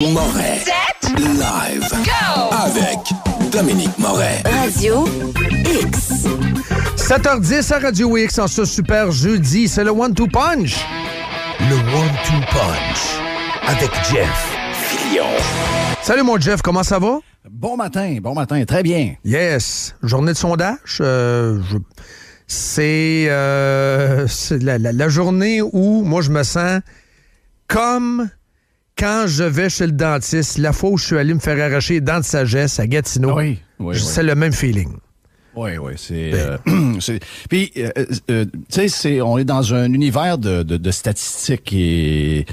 Moret. Live. Go! Avec Dominique Moret. Radio X. 7h10 à Radio X en ce super jeudi. C'est le One Two Punch. Le One Two Punch. Avec Jeff Fillon. Salut mon Jeff, comment ça va? Bon matin, bon matin, très bien. Yes. Journée de sondage. Euh, c'est euh, la journée où moi je me sens comme quand je vais chez le dentiste, la fois où je suis allé me faire arracher les dents de sagesse à Gatineau, c'est le même feeling. Oui, oui, c'est. Ben. Euh, puis, euh, euh, tu sais, on est dans un univers de, statistiques et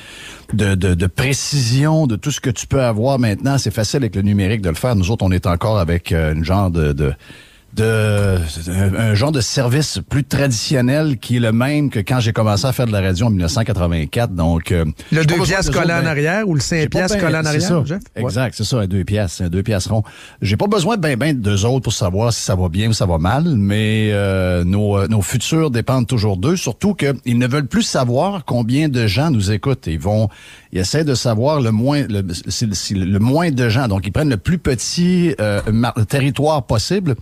de, de, précision de tout ce que tu peux avoir maintenant. C'est facile avec le numérique de le faire. Nous autres, on est encore avec une genre de de, un genre de service plus traditionnel qui est le même que quand j'ai commencé à faire de la radio en 1984. Donc euh, le deux pièces collant en ben, arrière ou le cinq pièces ben, collant en arrière, Exact, c'est ça, un deux pièces, un deux pièces rond. J'ai pas besoin de ben ben de deux autres pour savoir si ça va bien ou ça va mal, mais euh, nos, euh, nos futurs dépendent toujours d'eux, surtout qu'ils ne veulent plus savoir combien de gens nous écoutent. Ils vont ils essaient de savoir le moins le, moins de gens. Donc ils prennent le plus petit territoire possible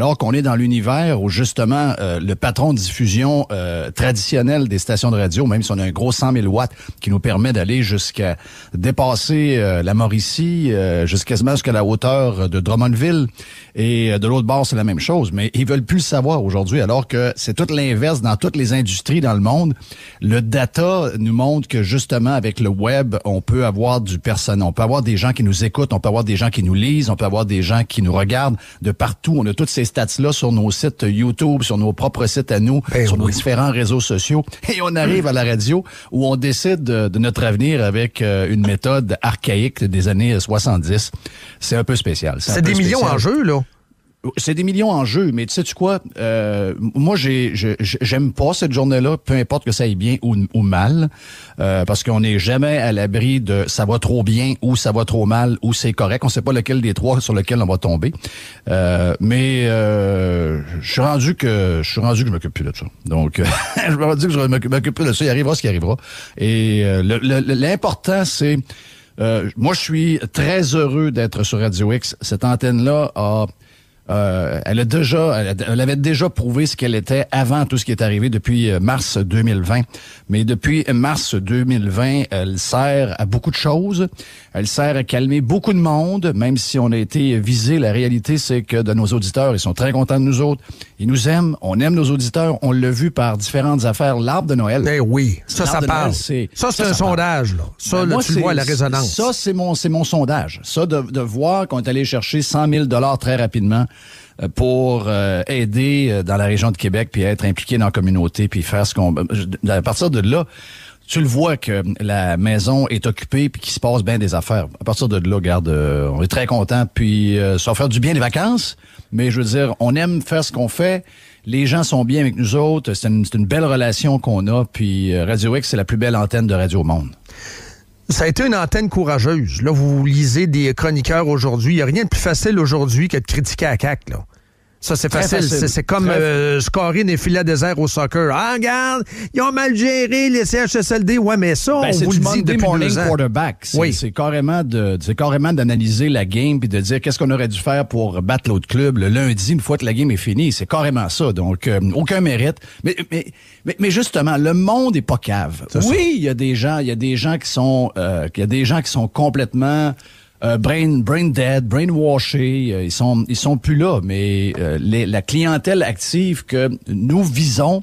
alors qu'on est dans l'univers où justement euh, le patron de diffusion euh, traditionnel des stations de radio, même si on a un gros 100 000 watts qui nous permet d'aller jusqu'à dépasser euh, la Mauricie, jusqu'à ce jusqu'à la hauteur de Drummondville, et de l'autre bord c'est la même chose, mais ils veulent plus le savoir aujourd'hui, alors que c'est tout l'inverse dans toutes les industries dans le monde. Le data nous montre que justement avec le web, on peut avoir du personnel, on peut avoir des gens qui nous écoutent, on peut avoir des gens qui nous lisent, on peut avoir des gens qui nous regardent de partout. On a toutes ces stats-là sur nos sites YouTube, sur nos propres sites à nous, ben sur nos différents réseaux sociaux. Et on arrive à la radio où on décide de notre avenir avec euh, une méthode archaïque des années 70. C'est un peu spécial. C'est des millions en jeu, là c'est des millions en jeu, mais tu sais tu quoi? Euh, moi, j'ai, j'aime pas cette journée-là, peu importe que ça aille bien ou, ou mal, euh, parce qu'on n'est jamais à l'abri de ça va trop bien ou ça va trop mal ou c'est correct. On sait pas lequel des trois sur lequel on va tomber. Euh, mais je suis rendu que je suis rendu que je m'occupe plus de ça. Donc, je me rendu que je m'occupe plus de ça. Il arrivera ce qui arrivera. Et l'important, c'est moi, je suis très heureux d'être sur Radio X. Cette antenne-là a euh, elle a déjà, elle avait déjà prouvé ce qu'elle était avant tout ce qui est arrivé depuis euh, mars 2020. Mais depuis mars 2020, elle sert à beaucoup de choses. Elle sert à calmer beaucoup de monde, même si on a été visé. La réalité, c'est que de nos auditeurs, ils sont très contents de nous autres. Ils nous aiment. On aime nos auditeurs. On l'a vu par différentes affaires. L'arbre de Noël. Eh oui, ça, ça parle. c'est, ça, c'est un sondage. Ça, ben, tu vois la résonance. Ça, c'est mon, c'est mon sondage. Ça, de, voir qu'on est allé chercher 100 000 dollars très rapidement euh, pour euh, aider euh, dans la région de Québec, puis être impliqué dans la communauté, puis faire ce qu'on... Ben, à partir de là, tu le vois que la maison est occupée, puis qu'il se passe bien des affaires. À partir de là, garde, on est très content, puis ça va faire du bien les vacances, mais je veux dire, on aime faire ce qu'on fait, les gens sont bien avec nous autres, c'est une, belle relation qu'on a, puis Radio X, c'est la plus belle antenne de radio au monde. Ça a été une antenne courageuse. Là, vous lisez des chroniqueurs aujourd'hui. Il n'y a rien de plus facile aujourd'hui que de critiquer à CAC. Là. Ça, c'est facile. C'est comme euh, scorer des filets déserts au soccer. Ah, regarde, ils ont mal géré les CHSLD. Ouais, mais ça, ben, on vous le dit depuis deux Oui. C'est carrément de, c'est carrément d'analyser la game et de dire qu'est-ce qu'on aurait dû faire pour battre l'autre club le lundi une fois que la game est finie. C'est carrément ça. Donc, euh, aucun mérite. Mais, mais, mais, justement, le monde est pas cave. oui, il y a des gens, il y a des gens qui sont, euh, il y a des gens qui sont complètement euh, brain, dead, brainwashés, euh, ils sont ils sont plus là, mais euh, la clientèle active que nous visons,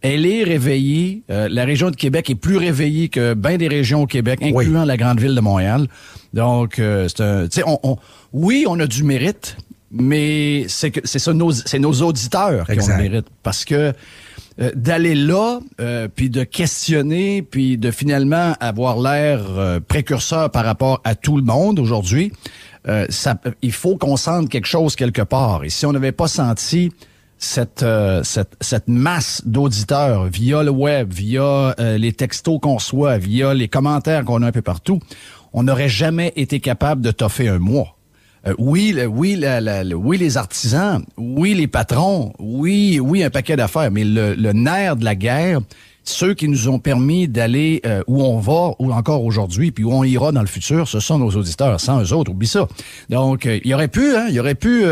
elle est réveillée. la région de Québec est plus réveillée que bien des régions au Québec, incluant la grande ville de Montréal. Donc, c'est un, on, oui, on a du mérite, mais c'est que c'est ça nos c'est nos auditeurs qui ont le mérite parce que euh, d'aller là, euh, puis de questionner, puis de finalement avoir l'air euh, précurseur par rapport à tout le monde aujourd'hui, il faut qu'on sente quelque chose quelque part. Et si on n'avait pas senti cette, cette, cette masse d'auditeurs via le web, via les textos qu'on reçoit, via les commentaires qu'on a un peu partout, on n'aurait jamais été capable de toffer un mois. Euh, oui, oui, oui, les artisans, oui, les patrons, oui, oui, un paquet d'affaires, mais le, nerf de la guerre, ceux qui nous ont permis d'aller euh, où on va, ou encore aujourd'hui, puis où on ira dans le futur, ce sont nos auditeurs. Sans eux autres, oublie ça. Donc, euh, il y aurait pu, hein, il y aurait pu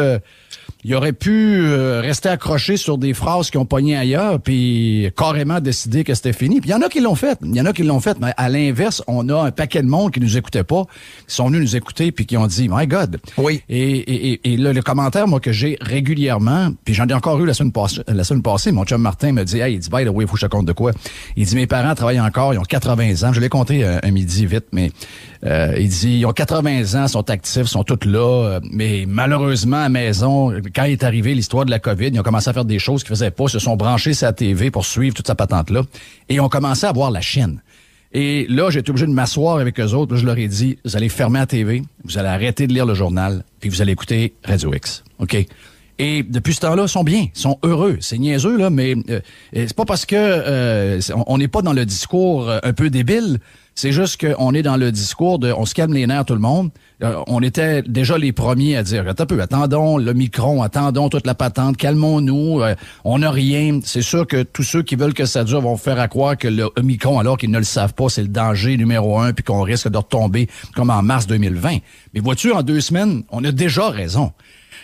il aurait pu euh, rester accroché sur des phrases qui ont pogné ailleurs, puis carrément décider que c'était fini. Puis il y en a qui l'ont fait, il y en a qui l'ont fait, mais à l'inverse, on a un paquet de monde qui nous écoutait pas, qui sont venus nous écouter, puis qui ont dit « My God! » Oui. Et, là, le commentaire, moi, que j'ai régulièrement, puis j'en ai encore eu la semaine, passée, la semaine passée, mon chum Martin me dit « Hey, il dit, by the way, faut que je compte de quoi? » Il dit « Mes parents travaillent encore, ils ont 80 ans. » Je l'ai compté euh, un, midi vite, mais euh, il dit « Ils ont 80 ans, sont actifs, sont tous là, mais malheureusement, à maison... » quand est arrivé l'histoire de la COVID, ils ont commencé à faire des choses qu'ils faisaient pas, se sont branchés sa TV pour suivre toute sa patente-là, et ils ont commencé à voir la chaîne. Et là, j'ai été obligé de m'asseoir avec eux autres. Je leur ai dit, vous allez fermer la TV, vous allez arrêter de lire le journal, puis vous allez écouter Radio X. OK? Et depuis ce temps-là, ils sont bien, ils sont heureux. C'est niaiseux, là, mais euh, c'est pas parce que euh, on n'est pas dans le discours euh, un peu débile c'est juste qu'on est dans le discours de on se calme les nerfs tout le monde. Euh, on était déjà les premiers à dire peu, attendons le micron, attendons toute la patente, calmons-nous, euh, on n'a rien. C'est sûr que tous ceux qui veulent que ça dure vont faire à croire que le micron, alors qu'ils ne le savent pas, c'est le danger numéro un, puis qu'on risque de retomber comme en mars 2020. Mais vois-tu, en deux semaines, on a déjà raison.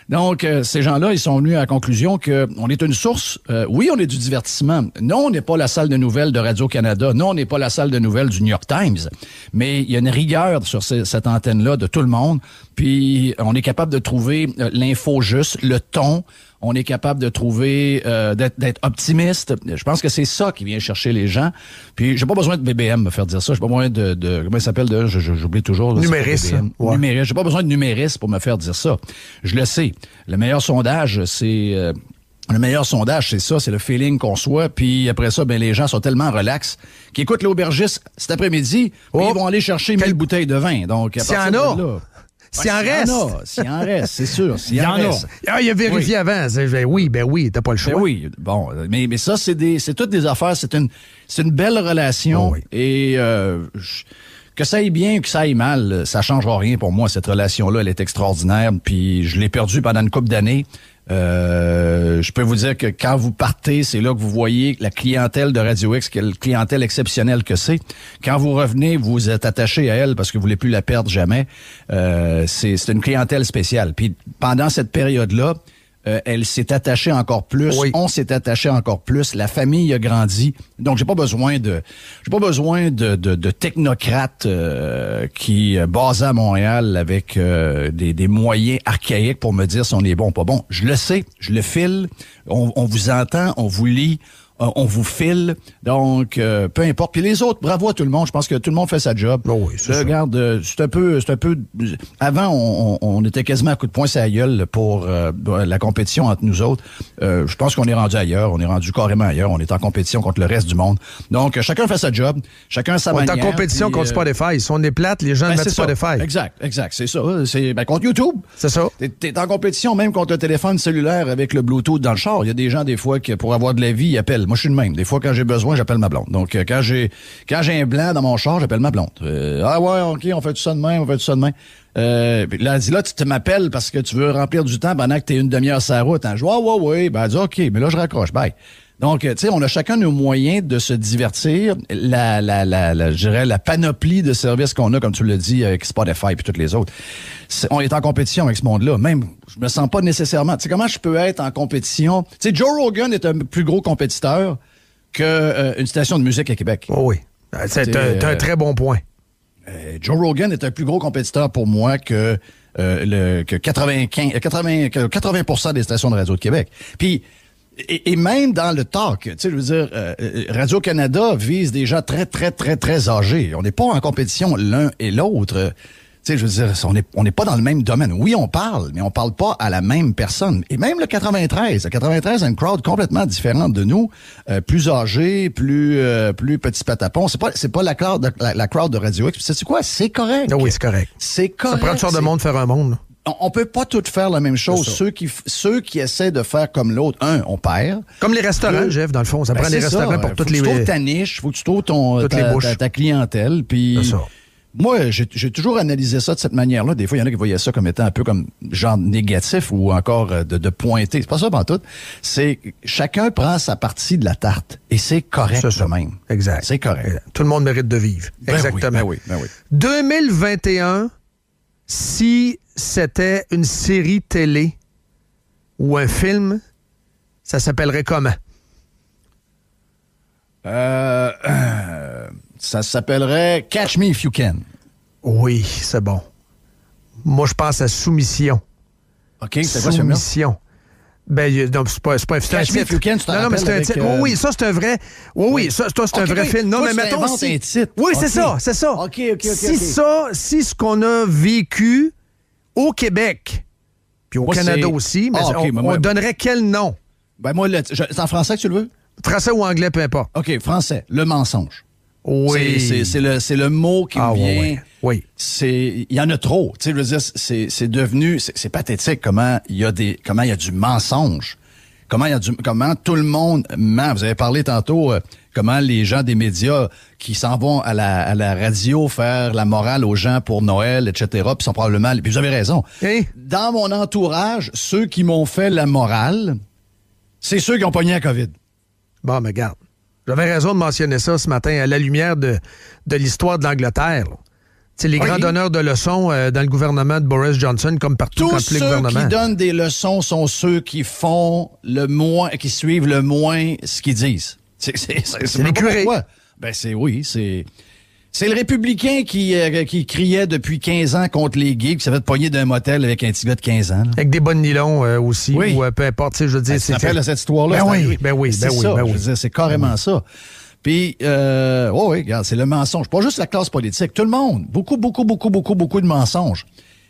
Donc, euh, ces gens-là, ils sont venus à la conclusion qu'on est une source. Euh, oui, on est du divertissement. Non, on n'est pas la salle de nouvelles de Radio-Canada. Non, on n'est pas la salle de nouvelles du New York Times. Mais il y a une rigueur sur cette antenne-là de tout le monde. Puis, on est capable de trouver euh, l'info juste, le ton, on est capable de trouver, euh, d'être optimiste. Je pense que c'est ça qui vient chercher les gens. Puis j'ai pas besoin de BBM me faire dire ça. J'ai pas besoin de, comment il s'appelle de, j'oublie toujours. Hein, numériste. J'ai pas besoin de numériste pour me faire dire ça. Je le sais. Le meilleur sondage, c'est euh, le meilleur sondage, c'est ça, c'est le feeling qu'on soit. Puis après ça, ben les gens sont tellement relax qu'ils écoutent l'aubergiste cet après-midi, et oh, ils vont aller chercher mille bouteilles de vin. Donc à partir y s'il en reste. S'il en reste, c'est sûr. S'il en, reste. Ah, il a vérifié avant. oui, ben oui, t'as pas le ben choix. Ben oui, bon. Mais, mais ça, c'est des, c'est toutes des affaires. C'est une, c'est une belle relation. Oh et euh, que ça aille bien, ou que ça aille mal, ça changera rien pour moi. Cette relation-là, elle est extraordinaire. Puis je l'ai perdue pendant une couple d'années. Euh, je peux vous dire que quand vous partez, c'est là que vous voyez la clientèle de Radio X, quelle clientèle exceptionnelle que c'est. Quand vous revenez, vous êtes attaché à elle parce que vous voulez plus la perdre jamais. Euh, c'est une clientèle spéciale. Puis pendant cette période-là, euh, elle s'est attachée encore plus, on s'est attaché encore plus, la famille a grandi. Donc j'ai pas besoin de j'ai pas besoin de, de, technocrates euh, qui euh, basent à Montréal avec des, des, moyens archaïques pour me dire si on est bon ou pas bon. Je le sais, je le file, on, on vous entend, on vous lit, euh, on vous file. Donc, euh, peu importe. Puis les autres, bravo à tout le monde. Je pense que tout le monde fait sa job. Oh oui, c'est euh, Regarde, c'est un peu, c'est un peu. Avant, on, était quasiment à coup de poing sa gueule pour la compétition entre nous autres. je pense qu'on est rendu ailleurs. On est rendu carrément ailleurs. On est en compétition contre le reste du monde. Donc, chacun fait sa job. Chacun sa manière. On est en compétition contre Spotify. Si on est plate, les gens ne ben, Spotify. Exact, exact. C'est ça. C'est ben, contre YouTube. C'est ça. T'es en compétition même contre le téléphone cellulaire avec le Bluetooth dans le char. Il y a des gens des fois qui, pour avoir de la vie, ils appellent. Moi, je suis le même. Des fois, quand j'ai besoin, j'appelle ma blonde. Donc, euh, quand j'ai quand j'ai un blanc dans mon char, j'appelle ma blonde. Euh, ah ouais, OK, on fait tout ça demain, on fait tout ça demain. Euh, là, elle dit, là, tu te m'appelles parce que tu veux remplir du temps pendant que t'es une demi-heure sur route. dis, ah ouais, ouais. Ben, elle OK, mais là, je raccroche. Bye. Donc, euh, tu sais, on a chacun nos moyens de se divertir. La, la, la, la la panoplie de services qu'on a, comme tu le dis, avec Spotify et toutes les autres. on est en compétition avec ce monde-là. Même, je me sens pas nécessairement. Tu sais, comment je peux être en compétition? Tu sais, Joe Rogan est un plus gros compétiteur qu'une euh, une station de musique à Québec. Oh oui. Euh, c'est un, très bon point. Joe Rogan est un plus gros compétiteur pour moi que, le, que 95, 80, 80 des stations de radio de Québec. Puis, et, et, même dans le talk, tu sais, je veux dire, euh, euh, Radio-Canada vise des gens très, très, très, très âgés. On n'est pas en compétition l'un et l'autre. Tu sais, je veux dire, on n'est on est pas dans le même domaine. Oui, on parle, mais on parle pas à la même personne. Et même le 93, le 93 a une crowd complètement différente de nous, euh, plus âgée, plus euh, plus petit patapon. C'est pas c'est pas la crowd la, de Radio X. C'est quoi C'est correct. Ah oui, c'est correct. C'est correct. Ça prend une de monde faire un monde on peut pas tout faire la même chose. Ceux qui, ceux qui essaient de faire comme l'autre, un, on perd. Comme les restaurants, Jeff, dans le fond. Ça ben, prend les restaurants pour toutes les... Faut ta niche, faut que tu trouves ton, euh, ta, ta, clientèle. Puis moi, j'ai toujours analysé ça de cette manière-là. Des fois, il y en a qui voyaient ça comme étant un peu comme genre négatif ou encore euh, de, de pointer. C'est pas ça, tout. C'est chacun prend sa partie de la tarte et c'est correct ça, ça. même. Exact. C'est correct. Tout le monde mérite de vivre. Ben Exactement. Ben oui, ben oui. 2021 si c'était une série télé ou un film, ça s'appellerait comment? Euh, ça s'appellerait Catch Me If You Can. Oui, c'est bon. Moi, je pense à Soumission. OK, c'est Soumission. Ben, non, c'est pas, pas un non, non, mais c'est un film, Oui, euh, ça, c'est un vrai. Oui, oui, ça, c'est un vrai film. Non, mais mettons. Si... Un titre. Oui, c'est ça, c'est ça. OK, OK, OK. Si ça, si ce qu'on a vécu au Québec, puis au Canada aussi, mais ah, on, on, donnerait quel nom? Ben, moi, c'est en français que tu le veux? Français ou anglais, peu importe. OK, français. Le mensonge. Oui. C'est le, le, mot qui me ah, vient. Oui. C'est, il y en a trop. Tu c'est devenu, c'est pathétique comment il y a des, comment il y a du mensonge. Comment il y a du, comment tout le monde ment. Vous avez parlé tantôt euh, comment les gens des médias qui s'en vont à la, à la, radio faire la morale aux gens pour Noël, etc. Puis sont probablement, puis vous avez raison. Dans mon entourage, ceux qui m'ont fait la morale, c'est ceux qui ont pogné la COVID. Bon, mais garde. J'avais raison de mentionner ça ce matin à la lumière de, de l'histoire de l'Angleterre. les grands donneurs de leçons euh, dans le gouvernement de Boris Johnson, comme partout Tous ceux qui donnent des leçons sont ceux qui font le moins, qui suivent le moins ce qu'ils disent. C'est les Ben c'est oui, c'est c'est le républicain qui, euh, qui criait depuis 15 ans contre les gays, qui s'est fait pogner d'un motel avec un petit de 15 ans. Avec des bonnes nylons euh, aussi, ou euh, peu importe, je veux dire... Ben, c'est rappelles cette histoire-là? Ben, oui, ben oui, c'est carrément ça. Puis, oh oui, c'est le mensonge. Pas juste la classe politique, tout le monde. Beaucoup, beaucoup, beaucoup, beaucoup, beaucoup de mensonges.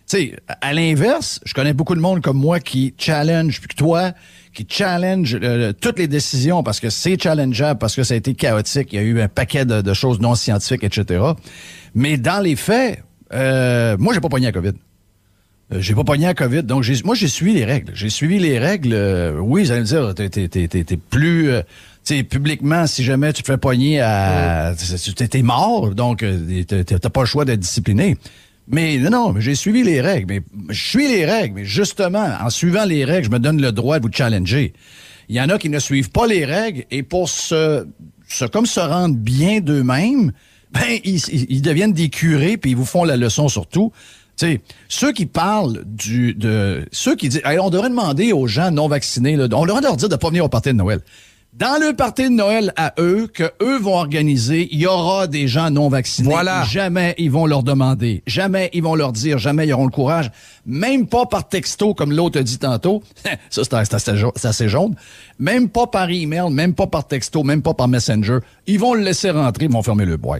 Tu sais, à l'inverse, je connais beaucoup de monde comme moi qui challenge, puis que toi, qui challenge euh, toutes les décisions parce que c'est challengeable, parce que ça a été chaotique, il y a eu un paquet de, choses non scientifiques, etc. Mais dans les faits, euh, moi, j'ai pas pogné à COVID. Euh, j'ai pas pogné à COVID, donc moi, j'ai suivi les règles. J'ai suivi les règles. Euh, oui, vous allez me dire, t'es plus... sais, publiquement, si jamais tu te fais pogner à... T'es mort, donc t'as pas le choix d'être discipliné. Mais non, non, j'ai suivi les règles. Mais je suis les règles. Mais justement, en suivant les règles, je me donne le droit de vous challenger. Il y en a qui ne suivent pas les règles et pour se, se comme se rendre bien d'eux-mêmes, ben ils, ils, deviennent des curés puis ils vous font la leçon surtout. sais, ceux qui parlent du de ceux qui disent on devrait demander aux gens non vaccinés là, on leur dire de pas venir au party de Noël. Dans le party de Noël à eux, que eux vont organiser, il y aura des gens non vaccinés. Voilà. Jamais ils vont leur demander. Jamais ils vont leur dire. Jamais ils auront le courage. Même pas par texto, comme l'autre a dit tantôt. ça, c'est jaune. Même pas par email, même pas par texto, même pas par messenger. Ils vont le laisser rentrer, ils vont fermer le bois.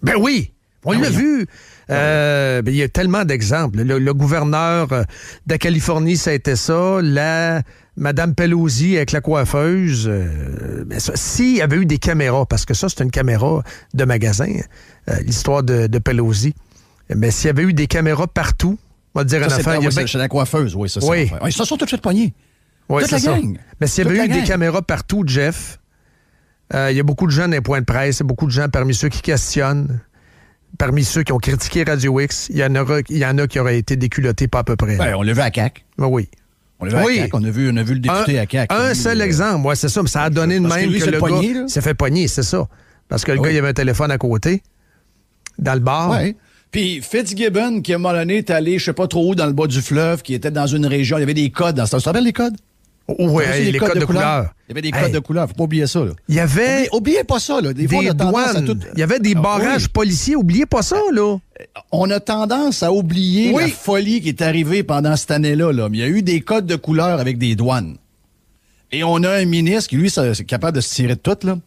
Ben oui! On ah l'a hein? vu. Euh, ben, il y a tellement d'exemples. Le, le, gouverneur euh, de Californie, ça a été ça. La Madame Pelosi avec la coiffeuse, euh, s'il y avait eu des caméras, parce que ça, c'est une caméra de magasin, euh, l'histoire de, de, Pelosi, mais s'il y avait eu des caméras partout, on va dire à affaire. Oui, la coiffeuse, oui, ça, c'est oui. Ils se sont de suite poignés. Oui, toute la gang. Mais s'il y avait eu des caméras partout, Jeff, euh, il y a beaucoup de gens dans les points de presse, il y a beaucoup de gens parmi ceux qui questionnent parmi ceux qui ont critiqué Radio X, il y en, y en a qui auraient été déculottés pas à peu près. Ben, on le veut à CAC. Ben oui oui. on a vu, on a vu le député à CAQ. Un seul euh, exemple, oui, c'est ça, mais ça a donné de même que, lui, le pogné, gars s'est fait pogner, c'est ça. Parce que le gars, il avait un téléphone à côté, dans le bar. Oui. Puis Fitzgibbon, qui à un moment donné est allé, je sais pas trop où, dans le bas du fleuve, qui était dans une région, il y avait des codes dans ça. Tu te les codes? Oh, oui, les, codes, de, couleur. Il y avait des codes de couleur, faut pas oublier ça. Il y avait. oubliez pas ça, là. Des, fois, douanes. Il y avait des ah barrages policiers, oubliez pas ça, euh, On a tendance à oublier la folie qui est arrivée pendant cette année-là. Il y a eu des codes de couleur avec des douanes. Et on a un ministre qui, lui, est capable de se tirer de tout, là.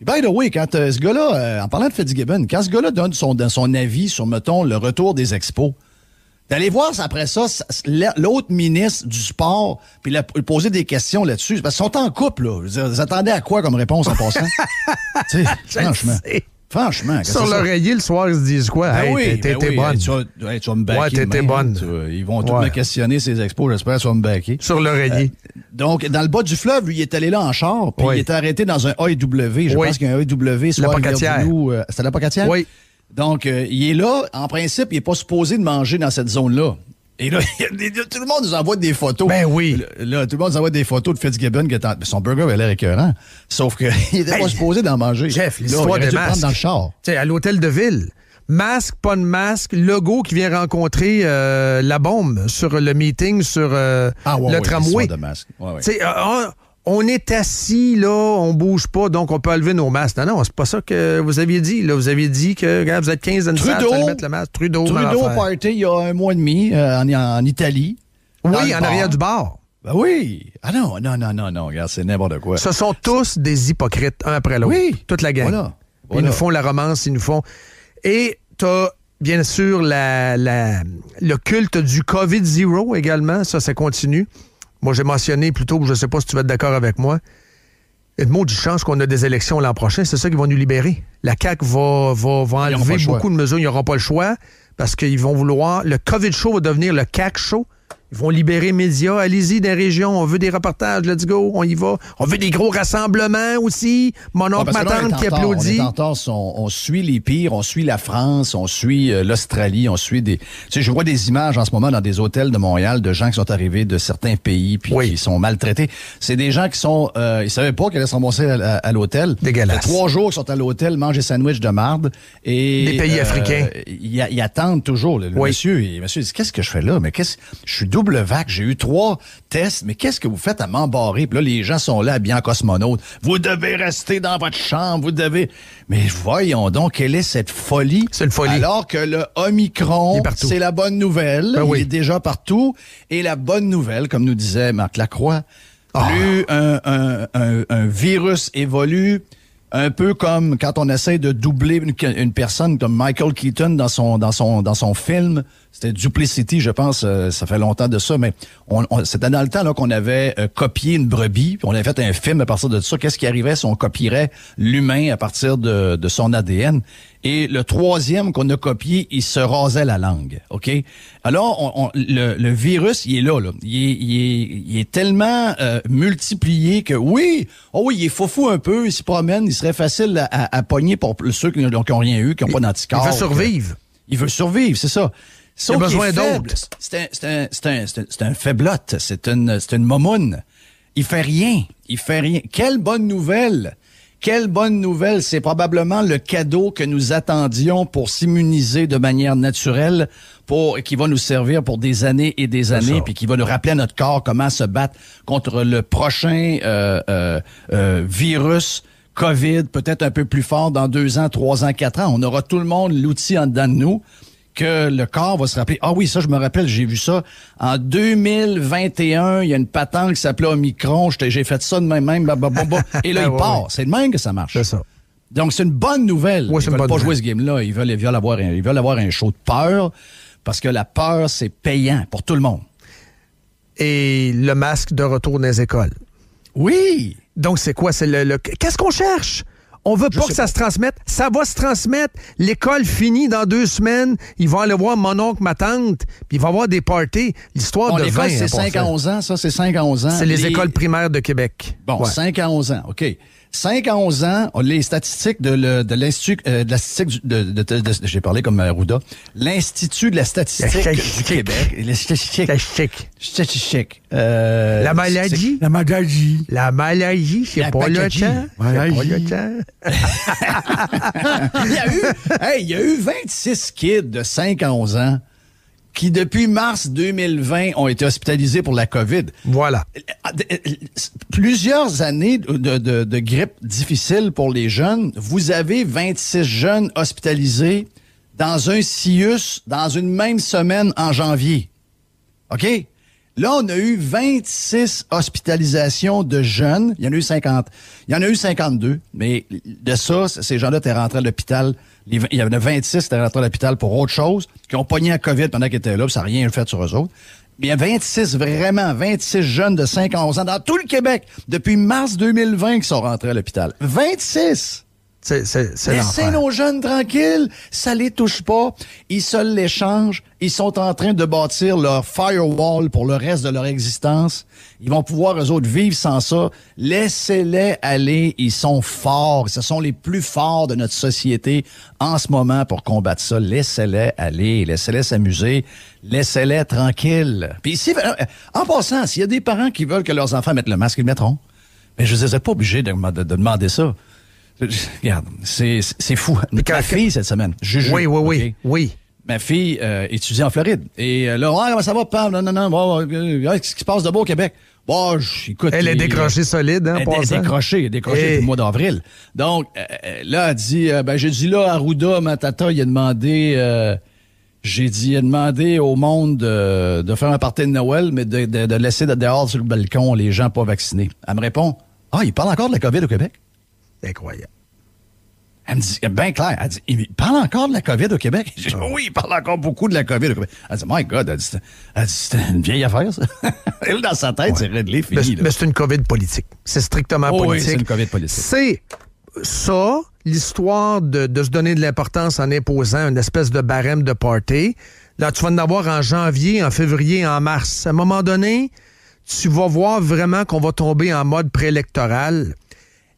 By the way, quand euh, ce gars-là, euh, en parlant de Fitzgibbon, quand ce gars-là donne son avis sur, mettons, le retour des expos, D'aller voir après ça l'autre ministre du sport, puis lui poser des questions là-dessus. Parce qu'ils sont en couple, là. Vous attendez à quoi comme réponse en passant? franchement. Sais. Franchement. Sur l'oreiller, le soir, ils se disent quoi? Ben hey, oui, ben bonne. tu, vas, me Ouais, t'étais bonne. ils vont tous me questionner, ces expos. J'espère tu me baquer. Sur l'oreiller. Euh, donc, dans le bas du fleuve, lui, il est allé là en char, puis il est arrêté dans un AEW. Je pense qu'il y a un AEW sur la euh, C'était la Oui. Donc, euh, il est là. En principe, il n'est pas supposé de manger dans cette zone-là. Et là, tout le monde nous envoie des photos. Ben oui. tout le monde nous envoie des photos de Fitzgibbon. en son burger a l'air écœurant. Sauf qu'il n'était pas ben, supposé d'en manger. Jeff, l'histoire de masque. dans le char. à l'hôtel de ville. Masque, pas de masque, logo qui vient rencontrer euh, la bombe sur le meeting, sur euh, ah, le tramway. De masque on est assis, là, on bouge pas, donc on peut enlever nos masques. Non, non, c'est pas ça que vous aviez dit. Là. Vous aviez dit que, regarde, vous êtes 15 ans. une Trudeau, mettre le masque. Trudeau, Trudeau party il y a un mois et demi euh, en, Italie. Oui, en arrière du bar. Ben oui. Ah non, non, non, non, non, regarde, c'est n'importe quoi. Ce sont tous des hypocrites, un après l'autre. Oui. Toute la gang. Voilà. Ils nous font la romance, ils nous font... Et t'as bien sûr le culte du COVID-0 également, ça, ça continue. Moi, j'ai mentionné plus tôt, je ne sais pas si tu vas être d'accord avec moi, de du chances qu'on a des élections l'an prochain, c'est ça qui va nous libérer. La CAC va, va enlever beaucoup de mesures, ils n'auront pas le choix parce qu'ils vont vouloir. Le COVID show va devenir le CAC show. Ils vont libérer médias. Allez-y des régions. On veut des reportages. Let's go. On y va. On veut des gros rassemblements aussi. Mon oncle, ah, qui applaudit. On, suit les pires. On suit la France. On suit euh, l'Australie. On suit des. Tu sais, je vois des images en ce moment dans des hôtels de Montréal de gens qui sont arrivés de certains pays puis ils qui sont maltraités. C'est des gens qui sont. Euh, ils savaient pas qu'ils allaient se rembourser à, l'hôtel. Dégalasse. Trois jours qu'ils sont à l'hôtel, mangent des de marde. Et, des pays euh, africains. Ils attendent toujours. Le, oui. monsieur, dit Qu'est-ce que je fais là Mais qu'est-ce. Je suis doux j'ai eu trois tests, mais qu'est-ce que vous faites à m'embarrer? Puis là, les gens sont là bien cosmonautes. Vous devez rester dans votre chambre, vous devez... Mais voyons donc, quelle est cette folie? C'est une folie. Alors que le Omicron, c'est la bonne nouvelle. Ben Il est déjà partout. Et la bonne nouvelle, comme nous disait Marc Lacroix, ah. plus un virus évolue, un peu comme quand on essaie de doubler une, personne comme Michael Keaton dans son dans son dans son film, c'était Duplicity, je pense, euh, ça fait longtemps de ça, mais on, c'était dans le temps qu'on avait euh, copié une brebis, on avait fait un film à partir de ça. Qu'est-ce qui arrivait si on copierait l'humain à partir de, de son ADN et le troisième qu'on a copié, il se rasait la langue. OK? Alors, le, virus, il est là. Il, est, tellement euh, multiplié que oui, oh oui, il est foufou un peu, il se promène, il serait facile à, à, pogner pour ceux qui n'ont rien eu, qui n'ont pas d'anticorps. Il veut survivre. Il veut survivre, c'est ça. il a besoin d'autres. C'est un, c'est c'est un, un C'est une, une Il fait rien. Il fait rien. Quelle bonne nouvelle! Quelle bonne nouvelle! C'est probablement le cadeau que nous attendions pour s'immuniser de manière naturelle, pour qui va nous servir pour des années et des années, puis qui va nous rappeler à notre corps comment se battre contre le prochain euh, euh, euh, virus. COVID, peut-être un peu plus fort dans deux ans, trois ans, quatre ans. On aura tout le monde l'outil en dedans de nous que le corps va se rappeler. Ah oui, ça, je me rappelle, j'ai vu ça. En 2021, il y a une patente qui s'appelait Omicron. J'ai fait ça de même, même, Et là, ben il part. C'est de même que ça marche. C'est ça. Donc, c'est une bonne nouvelle. Ils ils veulent pas jouer ce game-là. Ils veulent, avoir un, un show de peur parce que la peur, c'est payant pour tout le monde. Et le masque de retour des écoles. Oui. Donc, c'est quoi? C'est le... Qu'est-ce qu'on cherche? On veut pas que ça se transmette. Ça va se transmettre. L'école finit dans deux semaines. Ils vont aller voir mon oncle, ma tante, puis il va avoir des parties. L'histoire bon, de c'est 5 hein, à 11 ans. Ça, c'est 5 à 11 ans. C'est les, écoles primaires de Québec. Bon, 5 à 11 ans. OK. 5 à 11 ans, les statistiques de, l'Institut euh, de la statistique de, de, j'ai parlé comme Marouda, euh, l'Institut de la statistique, du Québec, les statistiques. Statistique. Statistique. Euh, la maladie. La maladie. La maladie, c'est pas, le temps. Maladie. il y a eu, il y a eu 26 kids de 5 à 11 ans qui, depuis mars 2020, ont été hospitalisés pour la COVID. Voilà. Plusieurs années de, grippe difficile pour les jeunes. Vous avez 26 jeunes hospitalisés dans un sius dans une même semaine en janvier. OK? Là, on a eu 26 hospitalisations de jeunes. Il y en a eu 50. Il y en a eu 52. Mais de ça, ces gens-là étaient rentrés à l'hôpital il y en a 26 qui étaient rentrés à l'hôpital pour autre chose, qui ont pogné à COVID pendant qu'ils étaient là, puis ça n'a rien fait sur eux autres. Mais il y a 26, vraiment, 26 jeunes de 5 à 11 ans dans tout le Québec depuis mars 2020 qui sont rentrés à l'hôpital. 26! Laissez nos jeunes tranquilles, ça les touche pas, ils se l'échangent, ils sont en train de bâtir leur firewall pour le reste de leur existence. Ils vont pouvoir, eux autres, vivre sans ça. Laissez-les aller, ils sont forts, ce sont les plus forts de notre société en ce moment pour combattre ça. Laissez-les aller, laissez-les s'amuser, laissez-les tranquilles. Puis si, euh, en passant, s'il y a des parents qui veulent que leurs enfants mettent le masque, ils le mettront. Mais je ne les ai pas obligés de demander ça. Regarde, c'est fou. Ma fille, cette semaine, Oui, oui, oui, oui. Ma fille euh, étudie en Floride. Et euh, là, comment ça va, Pam? Non, non, non. Euh, euh, qu'est-ce qui se passe de beau au Québec? Bon, écoute. Elle est décrochée solide, hein, Elle est décrochée, décrochée depuis mois d'avril. Donc, là, elle dit, ben, j'ai dit là, Arruda, ma tata, il a demandé, j'ai dit, il a demandé au monde de faire un party de Noël, mais de, de, laisser de dehors sur le balcon les gens pas vaccinés. Elle me répond, ah, il parle encore de la COVID au Québec? incroyable. Elle me dit, eh, bien clair, elle dit, il parle encore de la COVID au Québec? oui, il parle encore beaucoup de la COVID au Québec. Elle dit, my God, elle dit, c'est une vieille affaire, ça. Elle, dans sa tête, c'est réglé, fini. Mais, c'est une COVID politique. C'est strictement oh, politique. Oui, c'est une COVID politique. C'est ça, l'histoire de, de, se donner de l'importance en imposant une espèce de barème de party. Là, tu vas en avoir en janvier, en février, en mars. À un moment donné, tu vas voir vraiment qu'on va tomber en mode préélectoral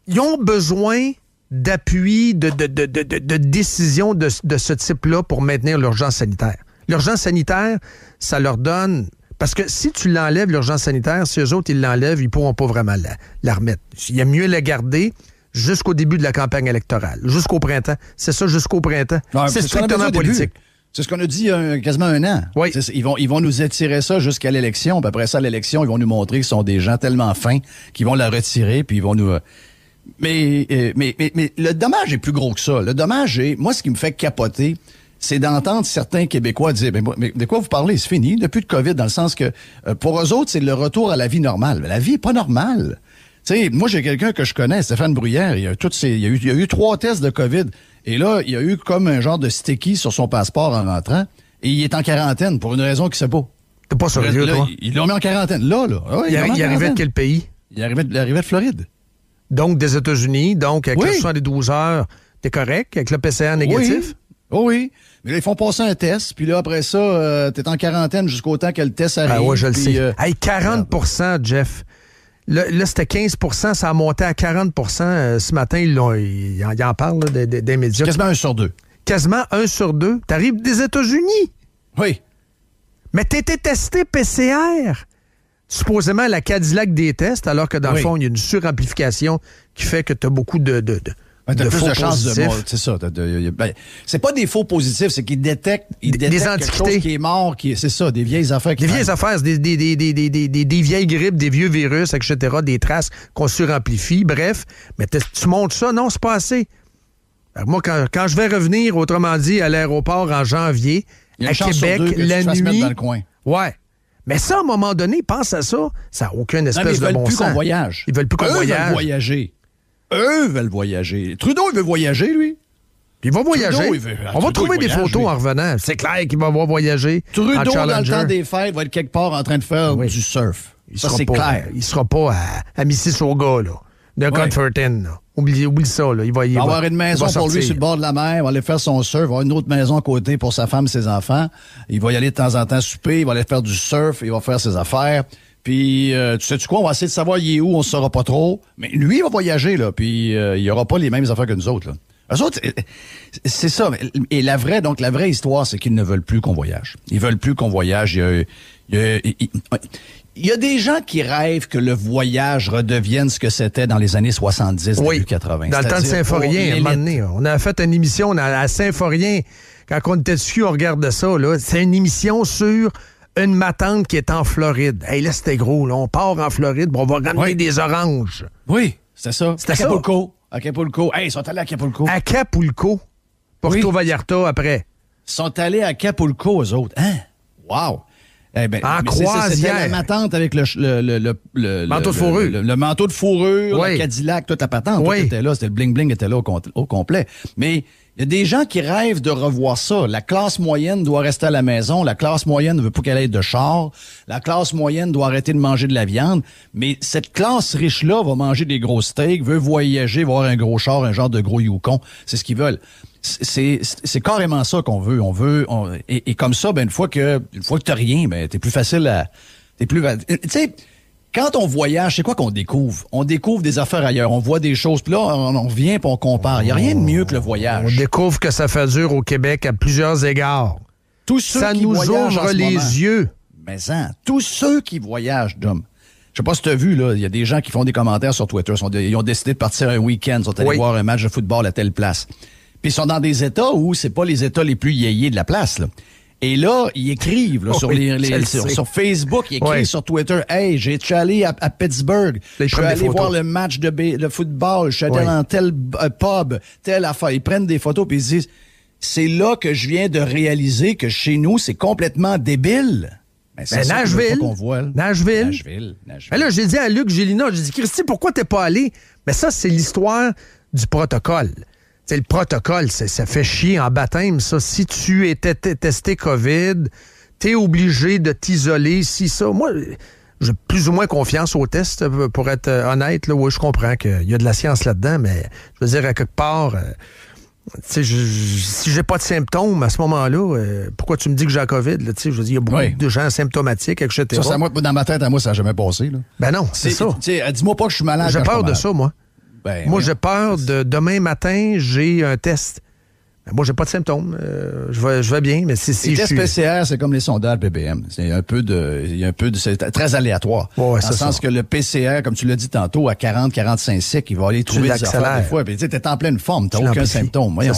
ils ont besoin d'appui, de, de, de, décision de, ce type-là pour maintenir l'urgence sanitaire. L'urgence sanitaire, ça leur donne... Parce que si tu l'enlèves, l'urgence sanitaire, si eux autres, ils l'enlèvent, ils ne pourront pas vraiment la, remettre. Il y a mieux la garder jusqu'au début de la campagne électorale, jusqu'au printemps. C'est ça, jusqu'au printemps. C'est strictement politique. C'est ce qu'on a dit a euh, quasiment un an. Oui. Ils vont, ils vont nous étirer ça jusqu'à l'élection. Puis après ça, l'élection, ils vont nous montrer qu'ils sont des gens tellement fins qu'ils vont la retirer, puis ils vont nous... Euh, euh, mais, mais, mais, le dommage est plus gros que ça. Le dommage est, moi, ce qui me fait capoter, c'est d'entendre certains Québécois dire, mais, mais, de quoi vous parlez, c'est fini, plus de COVID, dans le sens que euh, pour eux autres, c'est le retour à la vie normale. Mais la vie est pas normale. Tu sais, moi, j'ai quelqu'un que je connais, Stéphane Bruyère, il a, toutes a eu, a eu trois tests de COVID, et là, il y a eu comme un genre de sticky sur son passeport en rentrant, et il est en quarantaine pour une raison qui sait pas. T'es pas sérieux, toi? Ils l'ont mis en quarantaine. Là, là. Ah il, il arrivait de quel pays? Il arrivait, il arrivait de Floride donc des États-Unis. Donc, avec oui. le 72 heures, t'es correct avec le PCR négatif? Oui. Oh oui. Mais là, ils font passer un test, puis là, après ça, euh, t'es en quarantaine jusqu'au temps que le test arrive. Ah ouais, je le sais. 40 euh, Jeff. Là, c'était 15 ça a monté à 40 euh, ce matin. Ils, en, parlent des, médias. Quasiment un sur deux. Quasiment un sur deux. T'arrives des États-Unis. Oui. Mais t'étais testé PCR supposément la Cadillac déteste, alors que dans le fond, il y a une suramplification qui fait que tu as beaucoup de, de, plus de chances de mort, C'est ça. Ben, c'est pas des faux positifs, c'est qu'ils détectent, des quelque qui est mort, qui c'est ça, des vieilles affaires. des vieilles affaires, des, des, vieilles grippes, des vieux virus, etc., des traces qu'on suramplifie, bref. Mais tu montres ça, non, c'est pas assez. moi, quand, je vais revenir, autrement dit, à l'aéroport en janvier, à Québec, la nuit. Ouais. Mais ça, à un moment donné, pense à ça, ça n'a aucune espèce de bon sens. Ils veulent plus qu'on voyage. Ils veulent plus qu'on voyage. Veulent voyager. Eux veulent voyager. Trudeau, il veut voyager, lui. Il va voyager. on va trouver des photos en revenant. C'est clair qu'il va voyager. Trudeau, dans le temps des fêtes, va être quelque part en train de faire du surf. Il ça, c'est clair. Il ne sera pas à, à Mississauga, là de Conforten. Oublie, oublie, ça, là. Il va y avoir une maison pour lui sur le bord de la mer, il va aller faire son surf, il va avoir une autre maison à côté pour sa femme, ses enfants. Il va y aller de temps en temps souper, il va aller faire du surf, il va faire ses affaires. Puis, euh, tu sais-tu quoi, on va essayer de savoir il est où, on ne saura pas trop. Mais lui, il va voyager, là, puis euh, il y aura pas les mêmes affaires que nous autres, là. autres, euh, c'est ça. Et la vraie, donc, la vraie histoire, c'est qu'ils ne veulent plus qu'on voyage. Ils veulent plus qu'on voyage. y il y a des gens qui rêvent que le voyage redevienne ce que c'était dans les années 70, oui, 80. Dans le temps de Symphorien, moment donné, on a fait une émission on a, à Symphorien. Quand on était dessus, on regarde ça. C'est une émission sur une matante qui est en Floride. Hey, là, c'était gros. Là. On part en Floride, on va ramener des oranges. Oui, c'était ça. C'était À Capulco. Acapulco. Hey, ils sont allés à Capulco. À Capulco. Porto oui. Vallarta après. Ils sont allés à Capulco, eux autres. Hein? Wow! Eh en croisière. ma tante avec le, le manteau de fourrure. Le, manteau de fourrure, Cadillac, toute la patente. était là. C'était le bling-bling était là au, complet. Mais il y a des gens qui rêvent de revoir ça. La classe moyenne doit rester à la maison. La classe moyenne ne veut pas qu'elle ait de char. La classe moyenne doit arrêter de manger de la viande. Mais cette classe riche-là va manger des gros steaks, veut voyager, voir un gros char, un genre de gros Yukon. C'est ce qu'ils veulent c'est carrément ça qu'on veut. On veut et, comme ça, ben une fois que une fois que t'as rien, ben t'es plus facile à plus. Tu sais, quand on voyage, c'est quoi qu'on découvre On découvre des affaires ailleurs, on voit des choses. Puis là, on, revient pour on compare. Il y a rien de oh. mieux que le voyage. On découvre que ça fait dur au Québec à plusieurs égards. Tous ceux ça nous ouvre les yeux. Mais ça, hein, tous ceux qui voyagent, Dom. Je sais pas si tu as vu, là, il y a des gens qui font des commentaires sur Twitter. ils ont décidé de partir un week-end, ils sont allés voir un match de football à telle place. Pis ils sont dans des États où c'est pas les États les plus yéyés de la place. Là. Et là, ils écrivent sur, sur, Facebook, ils écrivent sur Twitter Hey, j'ai suis allé à, Pittsburgh, je suis allé voir le match de, football, je suis allé dans tel euh, pub, telle affaire. Ils prennent des photos puis ils disent C'est là que je viens de réaliser que chez nous, c'est complètement débile. Ben, ben Nashville, Nashville. Ben là, j'ai dit à Luc Gélina, j'ai dit Christy, pourquoi t'es pas allé? Mais ben, ça, c'est l'histoire du protocole c'est le protocole, ça fait chier en baptême, ça. Si tu étais testé COVID, t'es obligé de t'isoler, si ça. Moi, j'ai plus ou moins confiance aux tests, pour être honnête. Là. Oui, je comprends qu'il y a de la science là-dedans, mais je veux dire, à quelque part, euh, je, si j'ai pas de symptômes à ce moment-là, euh, pourquoi tu me dis que j'ai COVID? je veux dire, il y a beaucoup de gens symptomatiques, etc. Ça, dans ma tête, à moi, ça n'a jamais passé. Ben non, c'est ça. Dis-moi pas que je suis malade. J'ai peur de ça, moi. Ben, moi, j'ai peur de demain matin, j'ai un test. Ben, moi, j'ai pas de symptômes. Euh, je, vais, je vais bien, mais si, si les PCR, c'est comme les sondages PBM. C'est un peu de, il y a un peu de, c'est très aléatoire. Ouais, dans le sens que le PCR, comme tu l'as dit tantôt, à 40, 45 sec, il va aller trouver des affaires des fois. Puis tu sais, en pleine forme, t'as aucun symptôme. Voyons,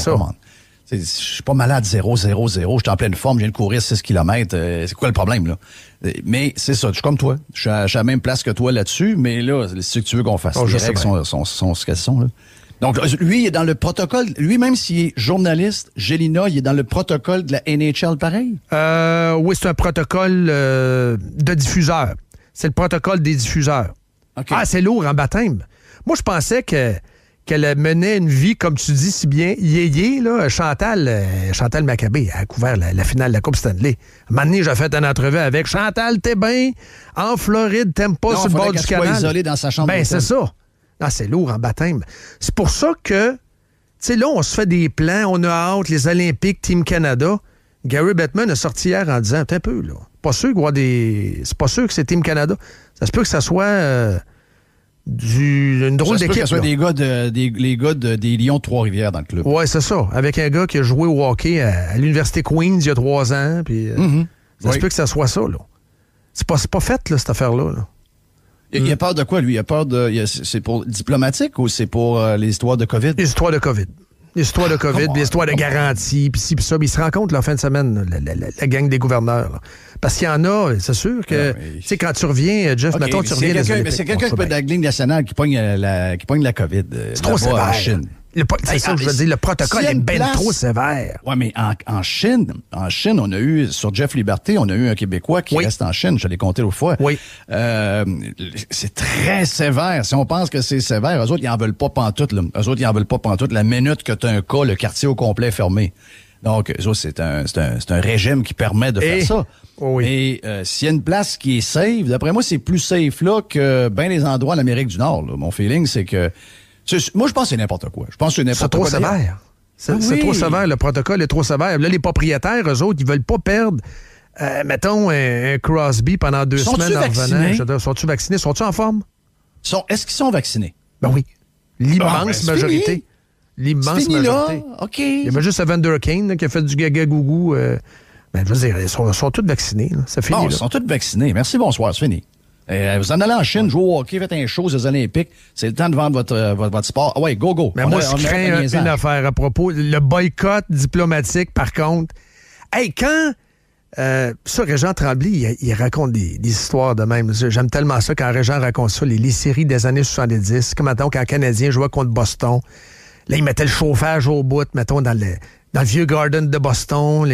je suis pas malade 0-0-0, je suis en pleine forme, je viens de courir 6 km. Euh, c'est quoi le problème, là? Euh, mais c'est ça, je suis comme toi. Je suis à, la même place que toi là-dessus, mais là, si tu veux qu'on fasse. Oh, ce qu'elles sont, Donc, lui, il est dans le protocole. Lui, même s'il est journaliste, Gélina, il est dans le protocole de la NHL, pareil? Euh, oui, c'est un protocole de diffuseur. C'est le protocole des diffuseurs. Ah, c'est lourd en baptême. Moi, je pensais que qu'elle menait une vie, comme tu dis si bien, yéyé, là, Chantal, euh, Chantal Maccabé a couvert la, finale de la Coupe Stanley. Maintenant, j'ai fait un entrevue avec Chantal t'es bien en Floride, t'aimes pas sur le bord dans sa chambre. Ben, c'est ça. Ah, c'est lourd en baptême. C'est pour ça que, tu sais, là, on se fait des plans, on a hâte, les Olympiques, Team Canada. Gary Bettman a sorti hier en disant, un peu, là, pas sûr des... C'est pas sûr que c'est Team Canada. Ça se peut que ça soit... Euh, une drôle d'équipe. soit des gars, des, les gars des Lions de Trois-Rivières dans le club. Ouais, c'est ça. Avec un gars qui a joué au hockey à, l'Université Queens il y a trois ans. Puis, euh, mm-hmm. Ça peut que ça soit ça. là. C'est pas, pas fait, là, cette affaire-là. Il, a mm. peur de quoi, lui? Il a peur de. C'est pour diplomatique ou c'est pour l'histoire euh, les histoires de COVID? Les histoires de COVID. L'histoire de COVID, l'histoire de garantie, puis si puis ça. il se rend compte, la fin de semaine, la, gang des gouverneurs. Parce qu'il y en a, c'est sûr que, ah, tu sais, quand tu reviens, euh, Jeff, okay, tu reviens Mais c'est quelqu'un qui peut être la ben. ligne nationale qui pogne la, qui pogne la COVID. Euh, c'est trop sévère. En Chine. C'est ça que je ah, veux dire, le protocole est bien trop sévère. Oui, mais en, en, Chine, en Chine, on a eu, sur Jeff Liberté, on a eu un Québécois qui reste en Chine, je l'ai compté au fois. Oui. Euh, c'est très sévère. Si on pense que c'est sévère, eux autres, ils en veulent pas pantoute. Là. Eux autres, ils en veulent pas pantoute. La minute que tu as un cas, le quartier au complet est fermé. Donc, ça, c'est un, régime qui permet de faire eh, ça. Oh Et euh, s'il y a une place qui est safe, d'après moi, c'est plus safe là que bien les endroits en Amérique du Nord. Mon feeling, c'est que... Moi, je pense que c'est n'importe quoi. Je pense que c'est n'importe quoi. C'est trop sévère. C'est ah trop sévère. Le protocole est trop sévère. Là, les propriétaires, eux autres, ils veulent pas perdre... Euh, mettons un, Crosby pendant deux semaines en revenant. sont ils vaccinés? sont ils en forme? Est-ce qu'ils sont vaccinés? Ben oui. Ah, ben, L'immense majorité. L'immense majorité. Là? OK. Il y avait juste Evander Kane qui a fait du gaga gougou. Euh, ben, je veux dire, ils sont, tous vaccinés. C'est fini. Bon, ils sont tous vaccinés. Merci, bonsoir, c'est fini. Euh, vous en allez en Chine, jouer au hockey, faites un show aux Olympiques. C'est le temps de vendre votre, euh, votre, sport. Ah ouais, go, go. Mais moi, je crains une affaire à propos. Le boycott diplomatique, par contre. Hey, quand... ça, Régent Tremblay, il, raconte des, histoires de même. J'aime tellement ça quand Régent raconte ça, les, séries des années 70. Comme maintenant, quand Canadien jouait contre Boston, Là, ils mettaient le chauffage au bout, mettons, dans le, dans vieux garden de Boston.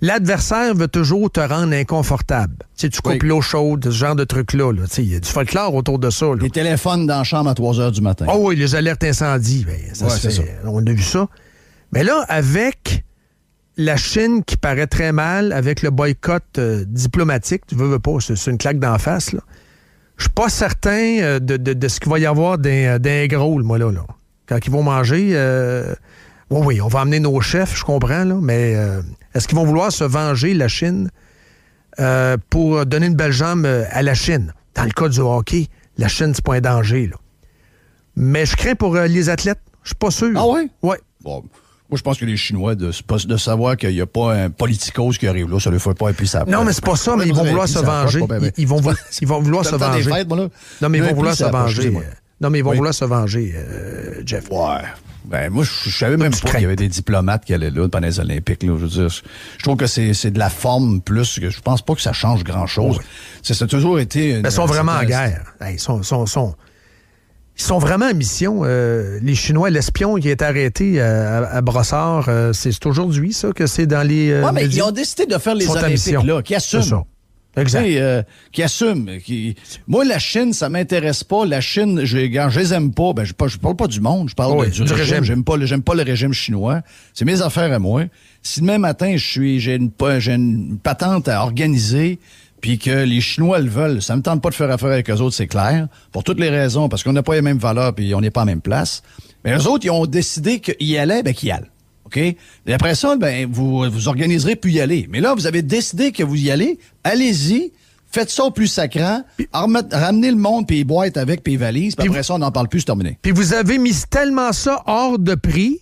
L'adversaire veut toujours te rendre inconfortable. tu coupes l'eau chaude, ce genre de truc-là. Il y a du folklore autour de ça. Les téléphones dans la chambre à 3 heures du matin. oh, oui, les alertes incendies. Ben, On a vu ça. Mais là, avec la Chine qui paraît très mal, avec le boycott euh, diplomatique, tu veux, pas, c'est une claque d'en face. Je suis pas certain euh, de, de, ce qu'il va y avoir d'un euh, gros, moi, là. là quand ils vont manger, euh, oui, oui, on va amener nos chefs, je comprends, mais euh, est-ce qu'ils vont vouloir se venger, la Chine, euh, pour donner une belle jambe à la Chine? Dans le cas du hockey, la Chine, c'est pas un danger. Mais je crains pour les athlètes. Je suis pas sûr. Ah oui? Oui. Moi, je pense que les Chinois, de, de savoir qu'il n'y a pas un politico qui arrive là, ça ne le fait pas impuissable. Non, mais c'est pas ça, mais ils vont vouloir se venger. Ils vont vouloir se venger. Non, mais ils vont vouloir se venger. Non, mais ils vont vouloir se venger, euh, Jeff. Ouais. Ben, moi, je, savais même pas qu'il y avait des diplomates qui allaient là pendant les Olympiques. Là, je veux dire, je trouve que c'est de la forme plus. que Je pense pas que ça change grand-chose. Ça a toujours été... Une, ben, ils sont euh, vraiment en guerre. ils sont, sont, ils sont vraiment en mission. Euh, les Chinois, l'espion qui est arrêté à, Brossard, c'est aujourd'hui, ça, que c'est dans les... ouais, mais ils ont décidé de faire les Olympiques, là, qui assument. Exact. Euh, qui assume. Qui... Moi, la Chine, ça m'intéresse pas. La Chine, je, quand je les aime pas, ben, je, je parle pas du monde, je parle oh, du, régime. J'aime pas, pas le régime chinois. C'est mes affaires à moi. Si demain matin, je suis, j'ai une, patente à organiser, puis que les Chinois le veulent, ça me tente pas de faire affaire avec eux autres, c'est clair. Pour toutes les raisons, parce qu'on n'a pas les mêmes valeurs, puis on n'est pas en même place. Mais eux autres, ils ont décidé qu'ils allaient, ben qu'ils allaient. Et après ça, ben, vous vous organiserez puis y aller. Mais là, vous avez décidé que vous y allez. Allez-y. Faites ça au plus sacrant, ramenez le monde, puis boîte avec, puis valises, puis après ça, on n'en parle plus, c'est terminé. Puis vous avez mis tellement ça hors de prix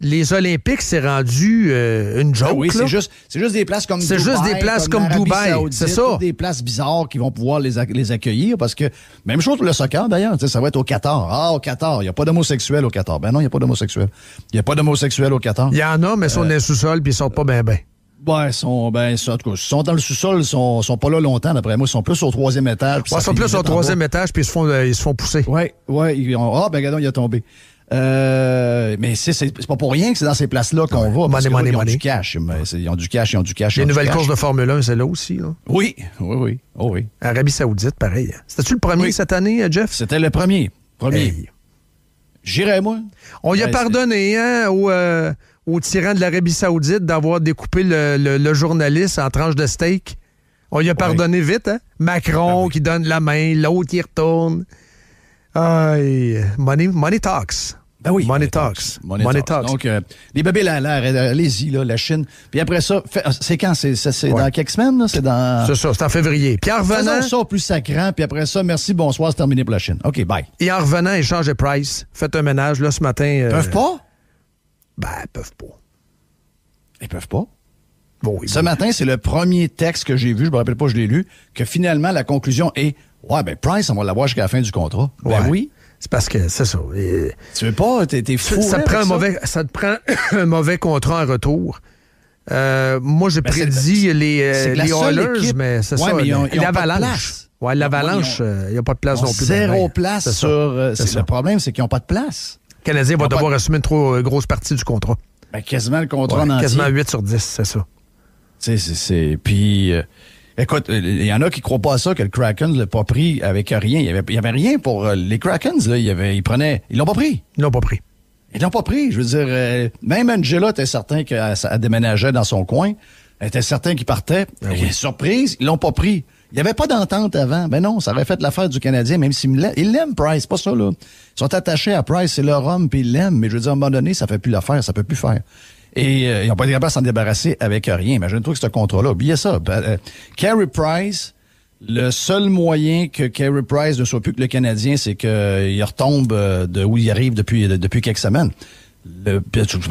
les Olympiques, c'est rendu euh, une joke. Ah oui, c'est juste, juste, des places comme Dubaï. C'est juste des places comme, Dubaï. C'est ça. Des places bizarres qui vont pouvoir les, les, accueillir parce que, même chose pour le soccer d'ailleurs, ça va être au Qatar. Ah, au Qatar, il n'y a pas d'homosexuels au Qatar. Ben non, il n'y a pas d'homosexuels. Il n'y a pas d'homosexuels au Qatar. Il y en a, mais ils sont dans euh, le sous-sol puis ils sont pas ben, ben. Ouais, sont, ben, ça, en tout cas, sont dans le sous-sol, sont, sont pas là longtemps, d'après moi. Ils sont plus au troisième étage. Ils sont plus au troisième étage, puis ils se font, euh, ils se font pousser. Ouais, ouais. Ah, ben, il a tombé. Euh, mais c'est pas pour rien que c'est dans ces places-là qu'on va. ils, ont du cash. ils ont du cash. Ils ont du cash. Les nouvelles courses de Formule 1, c'est là aussi. Oui, oui, oh, oui. Arabie Saoudite, pareil. C'était-tu le premier cette année, euh, Jeff? C'était le premier. Premier. J'irais, moi. On y a ben, pardonné hein, euh, au, tyran de l'Arabie Saoudite d'avoir découpé le, journaliste en tranches de steak. On y a pardonné vite. Hein. Macron ah qui donne la main, l'autre qui retourne money, talks. Ben oui. Money, talks. Money, talks. Donc, euh, les bébés là, là allez-y, là, la Chine. Puis après ça, ah, c'est quand? C'est dans quelques semaines? C'est dans... C'est ça, c'est en février. Puis en revenant... ça plus sacrant, puis après ça, merci, bonsoir, c'est terminé pour la Chine. OK, bye. Et en revenant, échange de price. Faites un ménage, là, ce matin... Euh, peuvent pas? Ben, ils peuvent pas. Ils peuvent pas? Bon, ce matin, c'est le premier texte que j'ai vu, je me rappelle pas, je l'ai lu, que finalement, la conclusion est Ouais, ben Price, on va l'avoir jusqu'à la fin du contrat. Ben oui. C'est parce que c'est ça. Tu veux pas, t'es, es fou. Ça, te hein, prend un mauvais, ça te prend un mauvais contrat en retour. Euh, moi, j'ai ben, prédit les, euh, les Oilers, mais c'est ouais, ça. Mais ils ont, ils l'avalanche. Oui, l'avalanche, il n'y euh, a pas de place non plus. Ben, ben, zéro place sur. c'est le problème, c'est qu'ils n'ont pas de place. Le Canadien va devoir assumer une trop grosse partie du contrat. Ben, quasiment le contrat ouais, Quasiment 8 sur 10, c'est ça. Tu C'est, c'est, Puis. Écoute, il y en a qui croient pas à ça que le Kraken l'a pas pris avec rien. Il y avait, rien pour euh, les Krakens. il y avait, ils prenaient, ils l'ont pas pris. Ils l'ont pas pris. Ils l'ont pas pris. Je veux dire, euh, même Angela était certain qu'elle déménageait dans son coin. Elle était certain qu'il partait. Ah surprise, ils l'ont pas pris. Il n'y avait pas d'entente avant. Ben non, ça avait fait l'affaire du Canadien, même il l'aiment, Price, pas ça, là. Ils sont attachés à Price, c'est leur homme, puis ils l'aiment. Mais je veux dire, à un moment donné, ça fait plus l'affaire, ça peut plus faire. Et euh, ils n'ont pas été capables de s'en débarrasser avec rien. Imagine-toi que ce contrat-là, oubliez ça. Euh, euh, Price, le seul moyen que Carey Price ne soit plus que le Canadien, c'est qu'il euh, retombe de où il arrive depuis, depuis quelques semaines.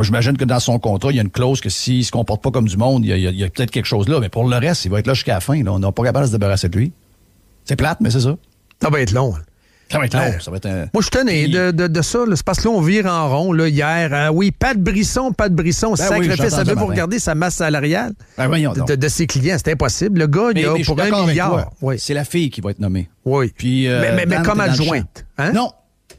J'imagine que dans son contrat, il y a une clause que s'il se comporte pas comme du monde, il y a, peut-être quelque chose là. Mais pour le reste, il va être là jusqu'à la fin. On n'a pas capable de se débarrasser de lui. C'est plate, mais c'est ça. Ça va être long. Hein. Ça va être long. Moi, je suis de, de, ça. C'est parce que là, on vire en rond là, hier. Hein. oui, pas de Brisson, pas de Brisson. Ben sacrifice oui, regarder sa masse salariale ben de, de, ses clients. C'est impossible. Le gars, il a pour un milliard. Oui. C'est la fille qui va être nommée. Oui. Puis, mais, euh, mais comme adjointe. Hein? Non.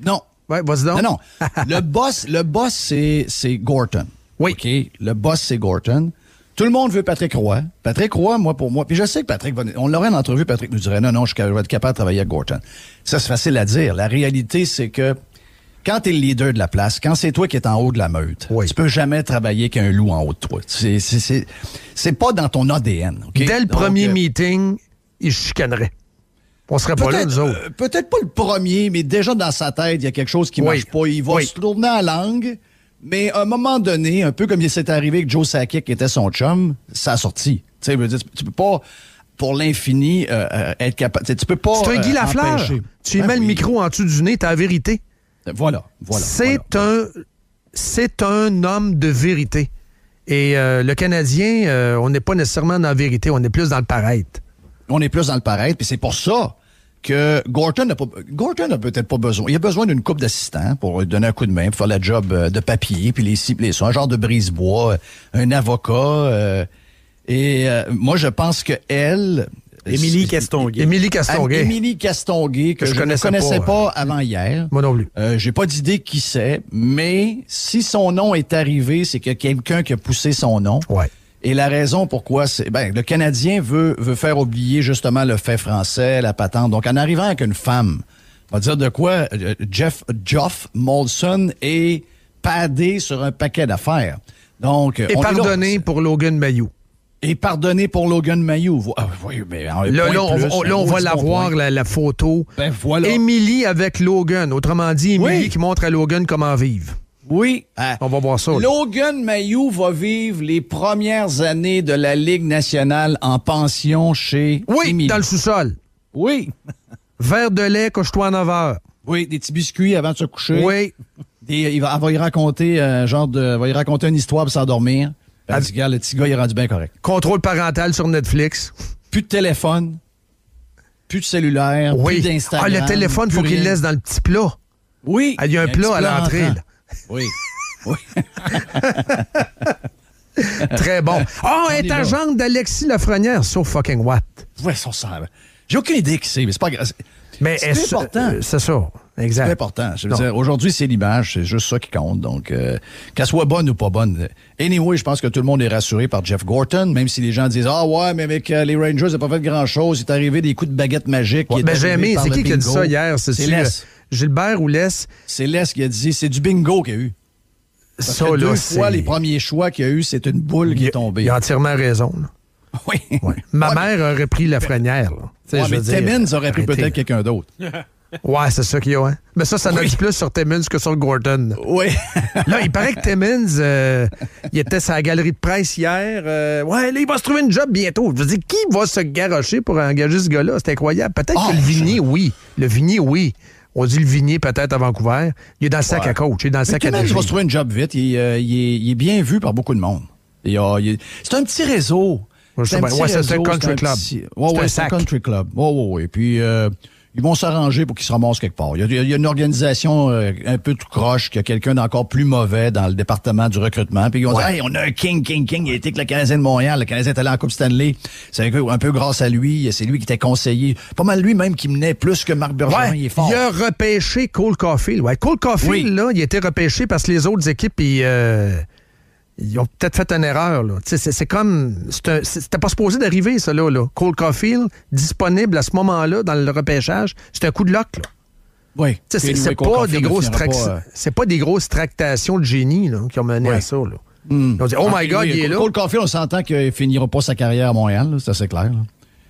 Non. Ouais, vas-y donc. Non, non. le boss, le boss c'est Gorton. Oui. Okay? Le boss, c'est Gorton. Tout le monde veut Patrick Roy. Patrick Roy, moi, pour moi. Puis je sais que Patrick, va... on l'aurait en entrevue, Patrick nous dirait, non, non, je vais être capable de travailler à Gorton. Ça, c'est facile à dire. La réalité, c'est que quand t'es le leader de la place, quand c'est toi qui es en haut de la meute, tu peux jamais travailler qu'un loup en haut de toi. C'est pas dans ton ADN. Dès le premier euh, meeting, il chicanerait. On serait pas là, nous autres. Euh, peut-être pas le premier, mais déjà dans sa tête, il y a quelque chose qui marche pas. Il va se tourner en langue. Mais à un moment donné, un peu comme il s'est arrivé que Joe Sakic qui était son chum, ça a sorti. Tu peux pas pour l'infini euh, euh, être capable. Tu peux pas. C'est un Guy euh, Lafleur. Tu ben mets le micro en dessous du nez, t'as la vérité. Voilà, voilà. C'est un, c'est un homme de vérité. Et le Canadien, on n'est pas nécessairement dans la vérité, on est plus dans le paraître. On est plus dans le paraître, puis c'est pour ça que Gorton n'a peut-être pas besoin. Il a besoin d'une coupe d'assistants pour donner un coup de main, pour faire la job euh, de papier, puis les cibler. sont un genre de brise-bois, euh, un avocat. Euh, et moi, je pense que elle. Émilie Castonguay. Émilie Castonguay. Émilie que, je ne connaissais, pas, avant hier. Moi non plus. J'ai pas d'idée qui c'est, mais si son nom est arrivé, c'est que quelqu'un qui a poussé son nom. Ouais. Et la raison pourquoi c'est ben le Canadien veut veut faire oublier justement le fait français, la patente. Donc en arrivant avec une femme, on va dire de quoi euh, Jeff Joff Molson est padé sur un paquet d'affaires. Donc euh, et pardonné pour Logan Mayou. Et pardonné pour Logan Mayou. Ah, mais là, on, va la voir, la, photo. Ben, Émilie avec Logan. Autrement dit, Émilie qui montre à Logan comment vivre. Oui. Ah. On va voir ça. Logan Mayou va vivre les premières années de la Ligue nationale en pension chez. Oui, dans le sous-sol. Oui. Verre de lait, couche-toi à 9 heures. Oui, des petits biscuits avant de se coucher. Oui. il va, va raconter, euh, un genre de, va raconter une histoire pour s'endormir. le petit gars, il est rendu bien correct. Contrôle parental sur Netflix. Plus de téléphone. Plus de cellulaire. Plus d'Instagram. Ah, le téléphone, il faut qu'il le laisse dans le petit plat. Oui. Ah, il un, y a un plat à l'entrée. Oui. Très bon. Oh, est agente d'Alexis Lafrenière, so fucking what? Ouais, son sert. J'ai aucune idée qui c'est, mais c'est pas grave. Mais c'est important. Euh, c'est ça. Exact. C'est important. aujourd'hui, c'est l'image, c'est juste ça qui compte. Donc, euh, qu'elle soit bonne ou pas bonne. Anyway, je pense que tout le monde est rassuré par Jeff Gorton, même si les gens disent Ah ouais, mais avec euh, les Rangers, ils n'ont pas fait grand-chose. Il est arrivé des coups de baguette magique. j'ai aimé. C'est qui qui a dit ça hier? C'est Gilbert ou Les. C'est Les qui a dit, c'est du bingo qu'il a eu. ça, là, fois, les premiers choix qu'il a eu, c'est une boule qui est tombée. Il a entièrement raison. Oui. Ma mère aurait pris la freinière. Timmins aurait pris peut-être quelqu'un d'autre. ouais, c'est ça qu'il y a. Hein? Mais ça, ça note plus sur Timmins que sur Gordon. Oui. là, il paraît que Timmins, euh, il était sa la galerie de presse hier. Euh, ouais, là, il va se trouver une job bientôt. Je veux dire, qui va se garocher pour engager ce gars-là? C'est incroyable. Peut-être ah, que le Vigny, oui. Le vigné, oui. On dit le Vignier peut-être à Vancouver. Il est dans le sac à coach, il est dans le sac à Il va se trouver un job vite. Euh, il, est, bien vu par beaucoup de monde. C'est un petit réseau. c'est un, ouais, un, un, country club. C'est un country club. Oui, oui, oui. Puis, euh, ils vont s'arranger pour qu'ils se ramassent quelque part. Il y a, une organisation euh, un peu tout croche, qu'il y a quelqu'un d'encore plus mauvais dans le département du recrutement. Puis ils vont on a un king, king, king. Il était que le Canadien de Montréal. Le Canadien est allé en Coupe Stanley. C'est un, peu, grâce à lui. C'est lui qui était conseiller. Pas mal lui-même qui menait plus que Marc Bergeron. Il est fort. Il a repêché Cole Caulfield. Ouais, Cole Caulfield, là, il était repêché parce que les autres équipes, ils... Euh ils ont peut-être fait une erreur. C'est comme. C'était pas supposé d'arriver, ça, là, là. Cole Caulfield, disponible à ce moment-là dans le repêchage, c'est un coup de loc, là. Oui. C'est pas, des grosses des grosses tractations de génie là, qui ont mené à ça. Là. Hmm. On dit, oh my ah, God, il est là. Cole Caulfield, on s'entend qu'il finira pas sa carrière à Montréal, c'est assez clair.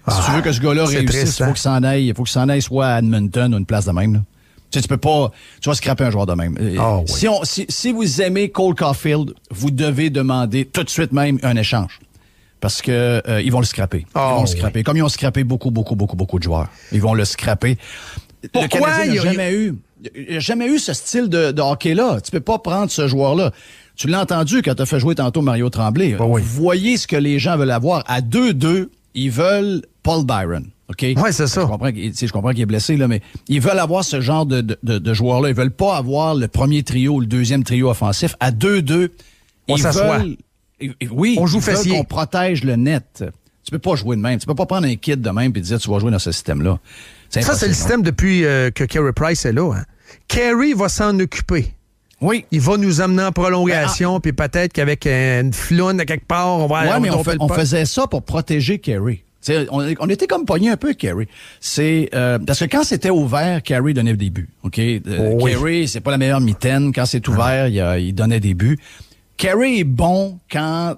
si tu ah, veux que ce gars-là réussisse, il faut hein. qu'il s'en aille, il faut qu'il s'en aille soit à Edmonton ou une place de même. Tu, tu peux pas. Tu vas scraper un joueur de même. Euh, ah si, on, si, vous aimez Cole Caulfield, vous devez demander tout de suite même un échange. Parce que euh, ils vont le scraper. ils vont le ah scraper. Comme ils ont scrapé beaucoup, beaucoup, beaucoup, beaucoup de joueurs. Ils vont le scraper. Pourquoi le Canadien jamais eu. a jamais eu ce style de, hockey-là. Tu peux pas prendre ce joueur-là. Tu l'as entendu quand tu as fait jouer tantôt Mario Tremblay. Vous ah voyez ce que les gens veulent avoir. À 2-2, ils veulent Paul Byron. Oui, c'est ça. Je comprends, qu'il est blessé, là, mais ils veulent avoir ce genre de, de, de joueurs-là. Ils veulent pas avoir le premier trio ou le deuxième trio offensif à 2-2. On s'assoit. Oui, on joue facile. on protège le net. Tu peux pas jouer de même. Tu peux pas prendre un kit de même et dire tu vas jouer dans ce système-là. Ça, c'est le système depuis euh, que Kerry Price est là. Hein. Carey va s'en occuper. Oui. Il va nous amener en prolongation, ben, ah. puis peut-être qu'avec une floune à quelque part, on va ouais, mais on, on faisait ça pour protéger Kerry. On, était comme pogné un peu, Kerry. C'est euh, parce que quand c'était ouvert, Kerry donnait des buts. Ok, euh, oh c'est pas la meilleure mitaine. Quand c'est ah. ouvert, il, donnait des buts. Kerry est bon quand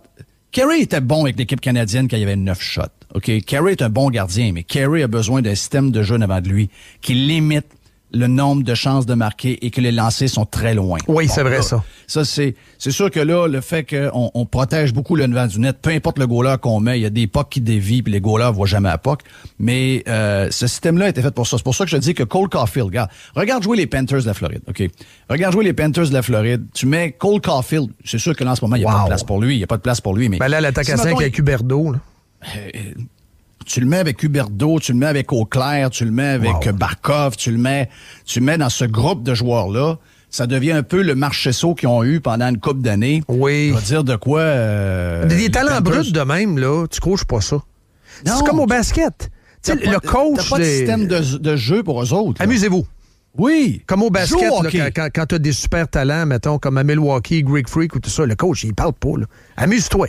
Kerry était bon avec l'équipe canadienne quand il y avait neuf shots. Ok, Kerry est un bon gardien, mais Kerry a besoin d'un système de jeu devant avant de lui qui limite le nombre de chances de marquer et que les lancers sont très loin. Oui, c'est vrai ça. Ça c'est c'est sûr que là le fait qu'on on protège beaucoup le devant du net, peu importe le goaler qu'on met, il y a des pocs qui dévient puis les goalers voient jamais à poc. mais euh, ce système là été fait pour ça. C'est pour ça que je dis que Cole Caulfield, regarde, regarde jouer les Panthers de la Floride, OK. Regarde jouer les Panthers de la Floride, tu mets Cole Caulfield, c'est sûr que là en ce moment il n'y a pas de place pour lui, il y a pas de place pour lui mais ben là l'attaque à 5 avec Huberdeau là. Euh, euh, tu le mets avec Huberdo, tu le mets avec Auclair, tu le mets avec euh, Barkov, tu le mets, tu mets dans ce groupe de joueurs-là. Ça devient un peu le marché saut qu'ils ont eu pendant une couple d'années. Oui. On va dire de quoi. Euh, des talents bruts de même, là, tu coaches pas ça. C'est comme au basket. le coach. T'as pas de système de, jeu pour eux autres. Amusez-vous. Oui. Comme au basket, quand, tu as des super talents, mettons, comme à Milwaukee, Greg Freak ou tout ça, le coach, il parle pas. Amuse-toi.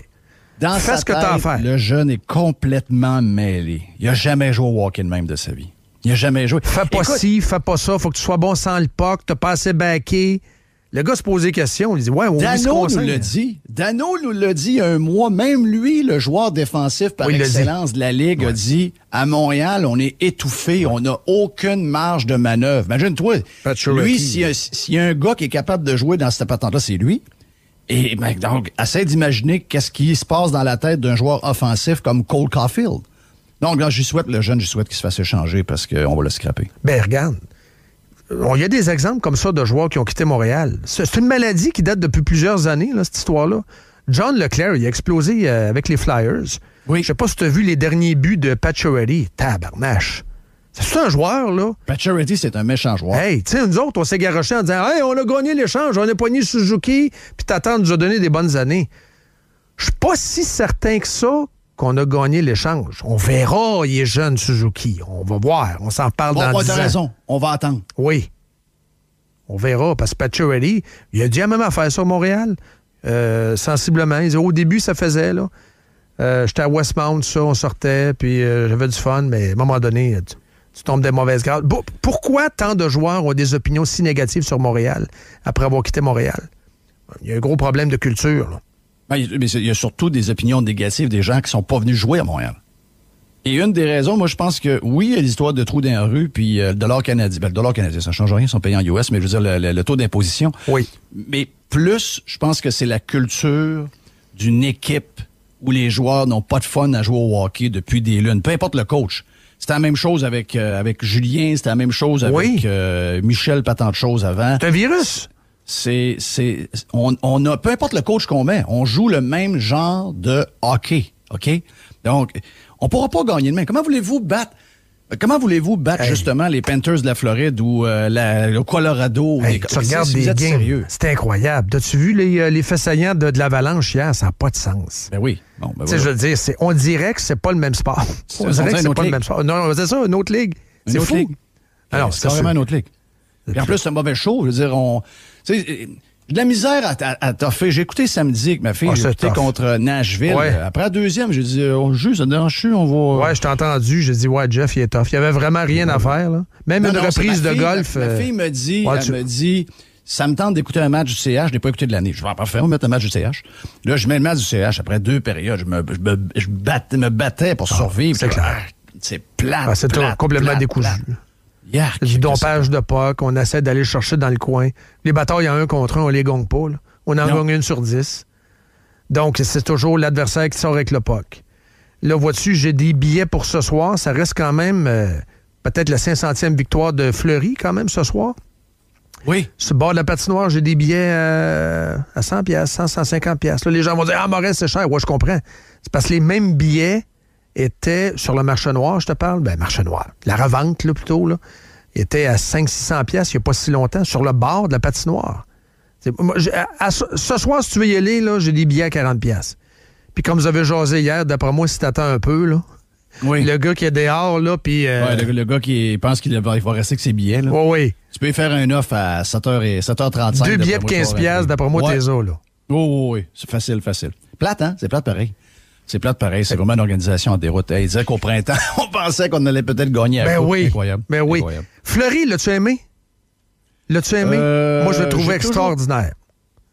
Dans ce que tête, as fait. le jeune est complètement mêlé. Il n'a jamais joué au walking même de sa vie. Il n'a jamais joué. Fais pas ci, fais pas ça, faut que tu sois bon sans le puck, t'as pas assez backé. Le gars se pose des questions, il dit Ouais, on Dano nous l'a dit. Dano nous l'a dit un mois. Même lui, le joueur défensif par excellence de la Ligue, a dit À Montréal, on est étouffé, on n'a aucune marge de manœuvre. Imagine-toi. Lui, s'il y, a un gars qui est capable de jouer dans cette patente-là, c'est lui. Et donc, essaie d'imaginer qu'est-ce qui se passe dans la tête d'un joueur offensif comme Cole Caulfield. Donc, quand j'y souhaite, le jeune, j'y souhaite qu'il se fasse échanger parce qu'on va le scraper. Ben, regarde. Il y a des exemples comme ça de joueurs qui ont quitté Montréal. C'est une maladie qui date depuis plusieurs années, cette histoire-là. John Leclerc, il a explosé euh, avec les Flyers. Oui. Je sais pas si tu as vu les derniers buts de Pacioretty. Tabarnache. C'est un joueur, là. Charity, c'est un méchant joueur. Hey, tu sais, nous autres, on s'est garrochés en disant Hey, on a gagné l'échange, on a poigné Suzuki, puis t'attends de nous a donné des bonnes années. Je suis pas si certain que ça qu'on a gagné l'échange. On verra, il est jeune, Suzuki. On va voir. On s'en parle dans le. 10 raison. On va attendre. Oui. On verra, parce que Pacioretty, il a dit même affaire sur Montréal, euh, sensiblement. au début, ça faisait, là. Euh, j'étais à Westmount, ça, on sortait, puis euh, j'avais du fun, mais à un moment donné, il a tu tombes des mauvaises grades. Pourquoi tant de joueurs ont des opinions si négatives sur Montréal après avoir quitté Montréal? Il y a un gros problème de culture. Ben, mais il y a surtout des opinions négatives des gens qui ne sont pas venus jouer à Montréal. Et une des raisons, moi, je pense que oui, il y a l'histoire de Trou dans la rue, puis euh, le dollar canadien. Ben, le dollar canadien, ça ne change rien, ils sont payés en US, mais je veux dire, le taux d'imposition. Oui. Mais plus, je pense que c'est la culture d'une équipe où les joueurs n'ont pas de fun à jouer au hockey depuis des lunes, peu importe le coach. C'était la même chose avec, euh, avec Julien, c'était la même chose avec euh, Michel, pas tant de choses avant. C'est un virus. C'est, c'est, on, on a, peu importe le coach qu'on met, on joue le même genre de hockey, OK? Donc, on pourra pas gagner demain. Comment voulez-vous battre Comment voulez-vous battre justement les Panthers de la Floride ou euh, le Colorado? les... Tu des C'est incroyable. As-tu vu les, euh, les faits saillants de, de l'avalanche hier? Ça n'a pas de sens. Ben oui. Bon, ben Je veux dire, on dirait que c'est pas le même sport. On dirait que c'est pas le même sport. Non, c'est ça, une autre ligue. C'est autre Ligue. Alors, c'est vraiment une autre ligue. Et en plus, c'est un mauvais show. Je veux dire, on de la misère à, à, J'ai écouté samedi que ma fille, oh, contre euh, Nashville. Euh, après la deuxième, j'ai dit, euh, on joue, ça dérange on va... Ouais, je t'ai entendu, j'ai dit, ouais, Jeff, il est tough. Il y avait vraiment rien à faire, Même une reprise de golf. Ma, ma, fille me dit, me ça me tente d'écouter un match du CH, je n'ai pas écouté de l'année. Je vais en va mettre un match du CH. Là, je mets le match du CH après deux périodes. Je me, je me, battais, pour ah, survivre. c'est clair. Ah, c'est plat. c'est complètement décousu du dompage de POC, on essaie d'aller chercher dans le coin. Les batailles en un contre un, on les gagne pas. On en une sur dix. Donc, c'est toujours l'adversaire qui sort avec le POC. Là, vois-tu, j'ai des billets pour ce soir. Ça reste quand même euh, peut-être la 500e victoire de Fleury, quand même, ce soir. Oui. Sur le bord de la patinoire, j'ai des billets euh, à 100 pièces, 100, 150 pièces. les gens vont dire, ah, Maurice, c'est cher. Oui, je comprends. C'est parce que les mêmes billets était sur le marché noir, je te parle, ben marché noir, la revente là, plutôt, là, était à 500-600 pièces il n'y a pas si longtemps, sur le bord de la patinoire. ce soir, si tu veux y aller, là, j'ai des billets à 40 pièces. Puis comme vous avez jasé hier, d'après moi, si t'attends un peu, là, oui. le gars qui est dehors, là, puis... Euh, ouais, le, gars qui pense qu'il va, rester avec ses billets, là. oui. Tu peux y faire un offre à 7h 35 Deux billets pour 15 pièces, d'après moi, t'es là. Oui, oui, oui. C'est facile, facile. Plate, hein? C'est plate pareil. C'est plate pareil, c'est vraiment une organisation en déroute. Il disait qu'au printemps, on pensait qu'on allait peut-être gagner Mais ben oui. Incroyable. Ben oui. Fleury, l'as-tu aimé? L'as-tu aimé? Euh, Moi, je le trouvais extraordinaire.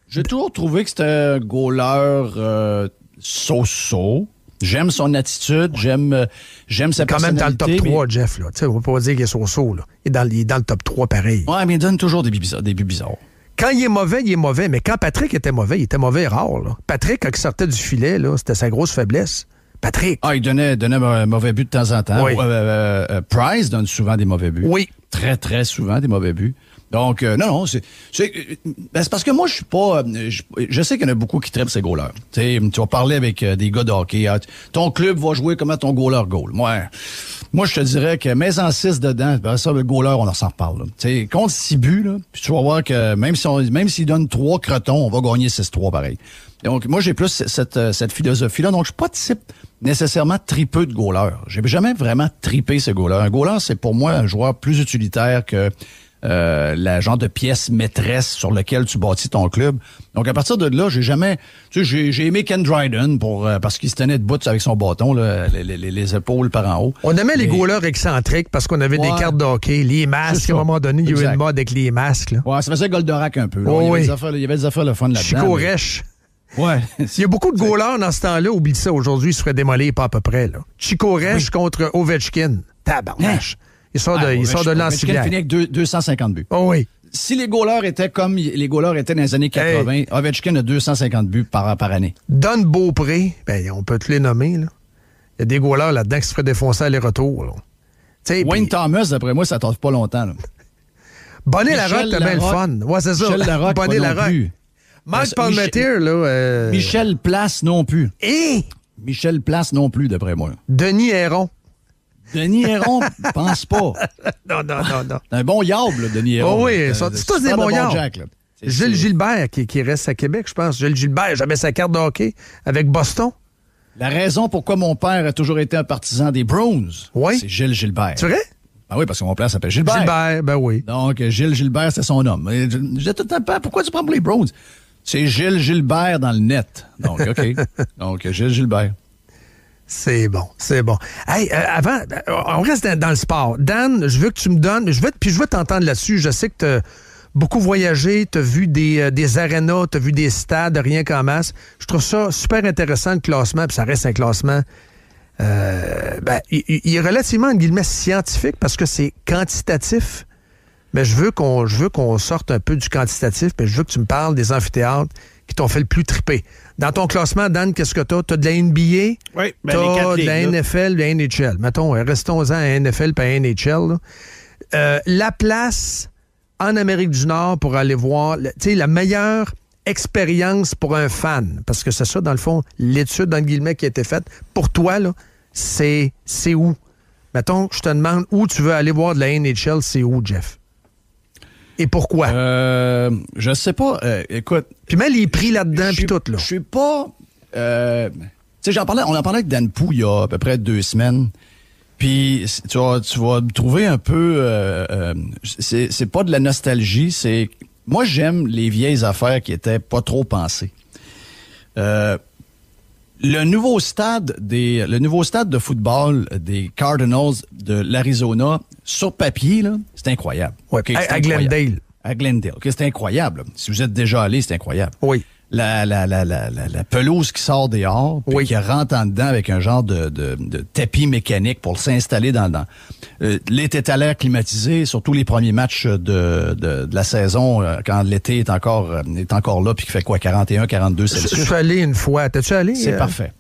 J'ai toujours trouvé que c'était un euh, so-so. j'aime son attitude, j'aime euh, j'aime sa personnalité. Quand même dans le top 3, Jeff. Là. sais, on ne peut pas dire qu'il est so-so. Il, il, est dans le top 3 pareil. Ouais, mais il donne toujours des, des buts bizarres. Quand il est mauvais, il est mauvais. Mais quand Patrick était mauvais, il était mauvais rare. Patrick, quand il sortait du filet, c'était sa grosse faiblesse. Patrick. Ah, il donnait, un mauvais but de temps en temps. Euh, euh, euh, Price donne souvent des mauvais buts. Oui. Très, très souvent des mauvais buts. Donc, euh, non, non, euh, ben, c'est parce que moi, je suis pas... Euh, je, sais qu'il y en a beaucoup qui trippent ces goalers. sais tu vas parler avec des gars de ah, ton club va jouer comment ton goaler goal. Moi, moi je te dirais que mets en 6 dedans. Ben ça, le goaler, on en s'en reparle. Tu contre 6 buts, là, tu vas voir que même si on, même s'il donne 3 crotons, on va gagner 6-3 pareil. Donc, moi, j'ai plus cette, cette philosophie-là. Donc, je suis pas nécessairement tripeux de goaler. J'ai jamais vraiment tripé ces goleurs. Un goaler, c'est pour moi un joueur plus utilitaire que euh, la genre de pièce maîtresse sur laquelle tu bâtis ton club. Donc à partir de là, j'ai jamais, tu sais, j'ai, aimé Ken Dryden pour euh, parce qu'il se tenait debout avec son bâton, les, les, les, épaules par en haut. On aimait les goalers excentriques parce qu'on avait des cartes d'hockey les masques. À un moment donné, il y avait une mode avec les masques. Là. Ouais, ça faisait Goldorak un peu. Oh il, y avait des affaires le fun là-dedans. Chico Ouais. Il y a beaucoup de goalers dans ce temps-là. Oublie ça, aujourd'hui, il serait démolé pas à peu près. Là. Chico Resch contre Ovechkin. Tabarnache. Hein? Il sort de, ah, il finit avec 250 buts. Oh oui. Si les goalers étaient comme les goalers étaient dans les années 80, Ovechkin a 250 buts par, année. Don Beaupré, ben, on peut te les nommer. Il y a des goalers là-dedans qui se feraient défoncer à les retours Wayne Thomas, d'après moi, ça tarde pas longtemps. Bonnet Larocque, t'as bien le fun. Ouais, Larocque, Bonnet Larocque. Mike Palmetier, là. Euh, Michel Place non plus. Et? Michel Place non plus, d'après moi. Denis Héron. Denis Héron, pense pas. non, non, non, non. un bon yable, Denis Héron. Oh oui, euh, c'est tous des bons bon Gilles Gilbert, qui, qui, reste à Québec, je pense. Gilles Gilbert, jamais sa carte de hockey avec Boston. La raison pourquoi mon père a toujours été un partisan des Browns, c'est Gilles Gilbert. C'est vrai? Ah oui, parce que mon père s'appelle Gilbert. Gilbert, ben oui. Donc, Gilles Gilbert, c'est son homme. J'ai tout le temps, pourquoi tu prends pour les Browns? C'est Gilles Gilbert dans le net. Donc, OK. Donc, Gilles Gilbert. C'est bon, c'est bon. Hey, euh, avant, euh, on reste dans, le sport. Dan, je veux que tu me donnes, je veux, puis je veux t'entendre là-dessus. Je sais que tu as beaucoup voyagé, tu as vu des, euh, arénas, tu as vu des stades, rien qu'en masse. Je trouve ça super intéressant, le classement, puis ça reste un classement. Ben, il, est relativement, guillemets, scientifique parce que c'est quantitatif. Mais je veux qu'on, sorte un peu du quantitatif, puis je veux que tu me parles des amphithéâtres qui t'ont fait le plus triper. Dans ton classement, Dan, qu'est-ce que t'as? T'as de la NBA, oui, ben, t'as de la NFL, de la NHL. Mettons, euh, restons-en à NFL et à NHL. Euh, la place en Amérique du Nord pour aller voir, tu la meilleure expérience pour un fan, parce que c'est ça, dans le fond, l'étude, dans qui a été faite, pour toi, c'est, c'est où? Mettons, je te demande où tu veux aller voir de la NHL, c'est où, Jeff? Et pourquoi? Euh, je sais pas. Euh, écoute. Puis même les prix là-dedans, puis tout, là. Je suis pas. Euh, tu sais, j'en parlais, on en parlait avec Dan Pou il y a à peu près deux semaines. Puis tu vas, tu trouver un peu. Euh, euh c'est pas de la nostalgie, c'est. Moi, j'aime les vieilles affaires qui étaient pas trop pensées. Euh, le nouveau stade des le nouveau stade de football des Cardinals de l'Arizona sur papier c'est incroyable. à, Glendale. À Glendale. c'est incroyable. Si vous êtes déjà allé, c'est incroyable. Oui la, la, la, la, la, pelouse qui sort dehors, puis qui rentre en dedans avec un genre de, tapis mécanique pour s'installer dans, le euh, l'été à l'air climatisé, surtout les premiers matchs de, la saison, euh, quand l'été est encore euh, est encore là, puis qui fait quoi, 41, 42 Celsius? Je suis allé une fois. T'es-tu allé? C'est parfait.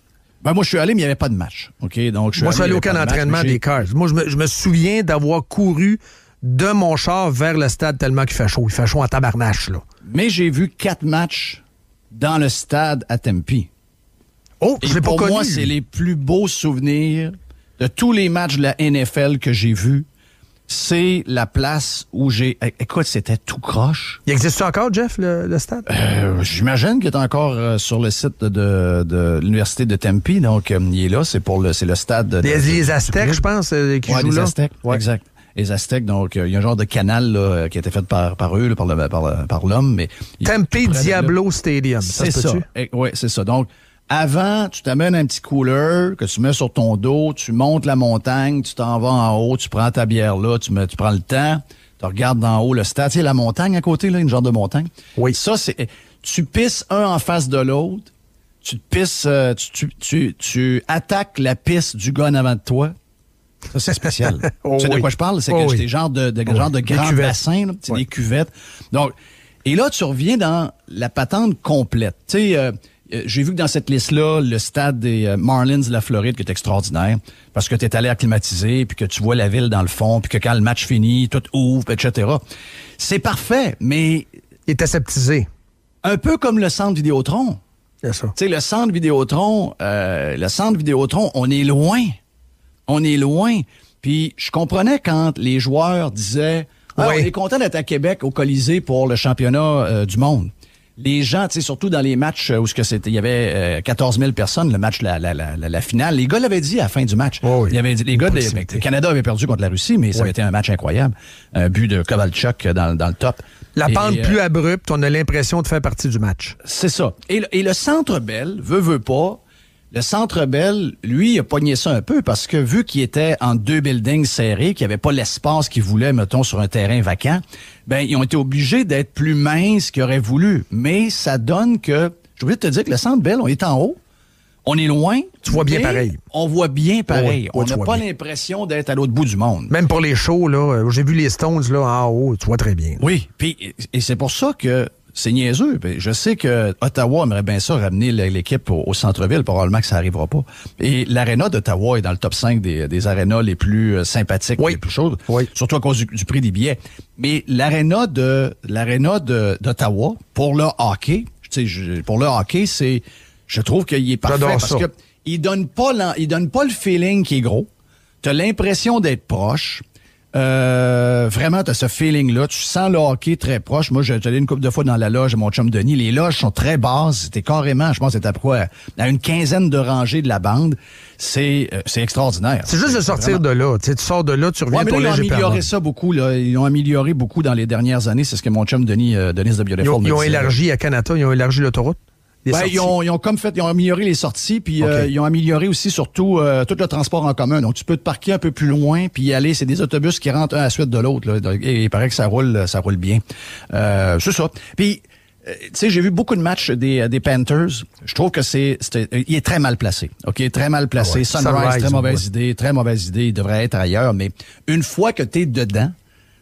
Ben, moi, je suis allé, mais il n'y avait pas de match. OK? Donc, moi, je suis allé aucun entraînement des Cars. Moi, je me, souviens d'avoir couru de mon char vers le stade tellement qu'il fait chaud. Il fait chaud en tabarnache, là. Mais j'ai vu quatre matchs dans le stade à Tempe. Oh, je Pour moi, c'est les plus beaux souvenirs de tous les matchs de la NFL que j'ai vus. C'est la place où j'ai. Eh, écoute, c'était tout croche. Il existe encore, Jeff, le, stade? Euh, J'imagine qu'il est encore euh, sur le site de, de, l'Université de Tempe. Donc, euh, il est là. C'est pour le, c'est le stade. De, les, je pense, euh, qui ouais, jouent les exact les Aztèques. Donc, euh, il y a un genre de canal euh, qui a été fait par, par eux, par l'homme. Par, mais Tempe Diablo Stadium. C'est ça. Eh, oui, c'est ça. Donc, avant, tu t'amènes un petit couleur que tu mets sur ton dos, tu montes la montagne, tu t'en vas en haut, tu prends ta bière là, tu, mets, tu prends le temps, tu regardes d'en haut le stade. Tu sais, la montagne à côté, là, une genre de montagne. Oui. Ça, c'est. Eh, tu pisses un en face de l'autre, tu pisses, euh, tu, tu, tu, attaques la piste du gars en avant de toi, ça, c'est spécial. Oh tu sais de quoi je parle? C'est que oh oui. des genres de, de, oh genre de grands bassins, des cuvettes. Donc, et là, tu reviens dans la patente complète. Tu sais, euh, euh, j'ai vu que dans cette liste-là, le stade des euh, Marlins de la Floride, qui est extraordinaire, parce que tu es allé acclimatiser, puis que tu vois la ville dans le fond, puis que quand le match finit, tout ouvre, etc. C'est parfait, mais... Il est aseptisé. Un peu comme le centre Vidéotron. C'est ça. Tu sais, le centre Vidéotron, euh, le centre Vidéotron, on est loin on est loin. Puis je comprenais quand les joueurs disaient ah, on est content d'être à Québec au Colisée pour le championnat euh, du monde. Les gens, surtout dans les matchs euh, où que c'était, il y avait 14 euh, 000 personnes, le match, la, la, la, la finale. Les gars l'avaient dit à la fin du match. Oh dit, les gars, le Canada avait perdu contre la Russie, mais ça a été un match incroyable. Un but de Kovalchuk dans, le top. La pente plus abrupte, on a l'impression de faire partie du match. C'est ça. Et, le Centre belle veut, veut pas, le Centre Bell, lui, il a pogné ça un peu parce que vu qu'il était en deux buildings serrés, qu'il n'y avait pas l'espace qu'il voulait, mettons, sur un terrain vacant, ben ils ont été obligés d'être plus minces qu'ils auraient voulu. Mais ça donne que, je voulais te dire que le Centre Bell, on est en haut, on est loin. Tu vois bien pareil. On voit bien pareil. on n'a pas l'impression d'être à l'autre bout du monde. Même pour les shows, là, euh, j'ai vu les Stones là, en haut, tu vois très bien. Oui, puis et c'est pour ça que c'est niaiseux. Je sais que Ottawa aimerait bien ça ramener l'équipe au, centre-ville. Probablement que ça arrivera pas. Et l'aréna d'Ottawa est dans le top 5 des, des arénas les plus euh, sympathiques, oui. les plus chaudes. Surtout à cause du, prix des billets. Mais l'aréna de l'aréna d'Ottawa pour le hockey, je, pour le hockey, c'est je trouve qu'il est parfait parce que il donne pas il donne pas le feeling qui est gros. T'as l'impression d'être proche. Euh, vraiment, tu ce feeling-là. Tu sens le hockey très proche. Moi, j'ai une couple de fois dans la loge de mon chum Denis. Les loges sont très basses. C'était carrément, je pense, c'était à quoi? À une quinzaine de rangées de la bande. C'est euh, c'est extraordinaire. C'est juste de sortir de là. sais tu sors de là, tu reviens ouais, mais Ils ont amélioré ça beaucoup. Là. Ils ont amélioré beaucoup dans les dernières années. C'est ce que mon chum Denis, euh, Denis de ils ont élargi à Canada, ils ont élargi l'autoroute. Ben, ils ont, comme fait, ils ont amélioré les sorties, puis euh, ils ont amélioré aussi surtout euh, tout le transport en commun. Donc, tu peux te parquer un peu plus loin, puis aller. C'est des autobus qui rentrent un à la suite de l'autre. Et il paraît que ça roule, ça roule bien. Euh, c'est ça. Puis, euh, tu sais, j'ai vu beaucoup de matchs des, des Panthers. Je trouve que c'est, il est très mal placé. Ok, très mal placé. Ah Sunrise, très mauvaise idée, très mauvaise idée. Il devrait être ailleurs. Mais une fois que tu es dedans,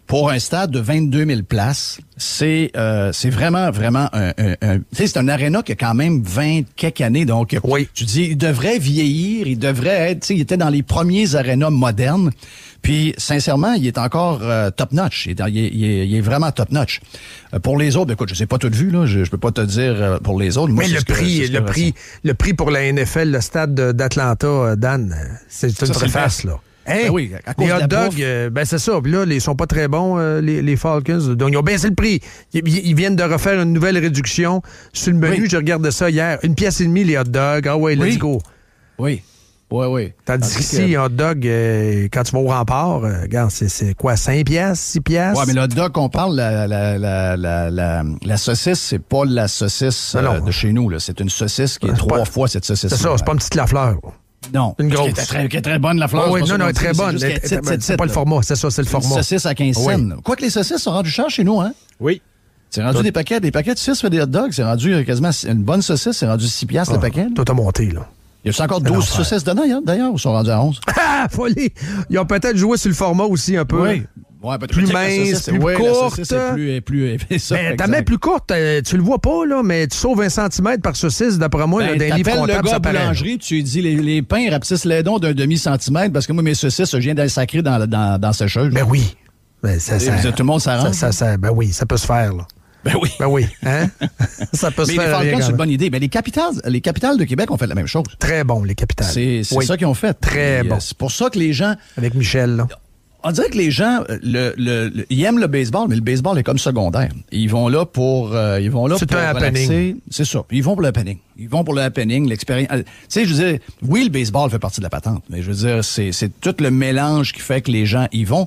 pour un stade de 22 000 places, c'est euh, c'est vraiment vraiment un, un, c'est un aréna qui a quand même 20 quelques années donc oui. tu dis il devrait vieillir, il devrait être il était dans les premiers arénas modernes. Puis sincèrement, il est encore euh, top notch, il est, il, est, vraiment top notch. Euh, pour les autres, écoute, je sais pas tout de vue là, je, je peux pas te dire pour les autres. Mais le prix le prix le prix pour la NFL, le stade d'Atlanta Dan, c'est une préface là. Ben oui, les hot dogs, euh, ben c'est ça. Puis là, ils sont pas très bons, euh, les, Falcons. Donc, ils ont baissé le prix. Ils, viennent de refaire une nouvelle réduction sur le menu. Je regardais ça hier. Une pièce et demie, les hot dogs. Ah ouais, oui. let's go. Oui. Oui, oui. Tandis, qu'ici, les hot dog, euh, quand tu vas au rempart, regarde, c'est quoi, 5 piastres, 6 piastres? Oui, mais le hot dog qu'on parle, la, la, la, la saucisse, c'est pas la saucisse de chez nous. C'est une saucisse qui est, trois fois cette saucisse. C'est ça, c'est pas une petite la fleur. Non. Une grosse. Qui est très, très bonne, la ah fleur. oui, non, non, très bonne. C'est pas le format, c'est ça, c'est le format. Saucisse à 15 ah cents. Quoique les saucisses sont rendues chères chez nous, hein? Oui. C'est rendu des paquets, des paquets de 6 fait des hot dogs. C'est rendu quasiment une bonne saucisse, c'est rendu 6 piastres le ah, paquet. Tout a monté, là. Il y a encore 12 saucisses dedans, hein, d'ailleurs, ou sont rendus à 11? Ah, folie! Ils ont peut-être joué sur le format aussi un peu. Oui. Ouais, plus mince, plus courte. Plus, plus, ta main plus courte, tu le vois pas, là, mais tu sauves un centimètre par saucisse, d'après moi, ben, d'un livre comptable, le gars la boulangerie, tu lui dis les, les pains rapetissent les dons d'un demi-centimètre parce que moi, mes saucisses, je viens d'aller sacrer dans, dans, dans, ce Ben oui. Ben, ça, ça, tout le monde s'arrange. Ça, ça, ben oui, ça peut se faire, là. Ben oui. Ben oui. Hein? ça peut se faire. Mais c'est une bonne idée. Mais ben, les capitales, les capitales de Québec ont fait la même chose. Très bon, les capitales. C'est ça qu'ils ont fait. Très euh, bon. c'est pour ça que les gens. Avec Michel, là on dirait que les gens, euh, le, le, ils aiment le baseball, mais le baseball est comme secondaire. Ils vont là pour, euh, ils vont là pour un happening. C'est ça. Ils vont pour le happening. Ils vont pour le happening, l'expérience. Euh, tu sais, je veux dire, oui, le baseball fait partie de la patente, mais je veux dire, c'est, tout le mélange qui fait que les gens y vont,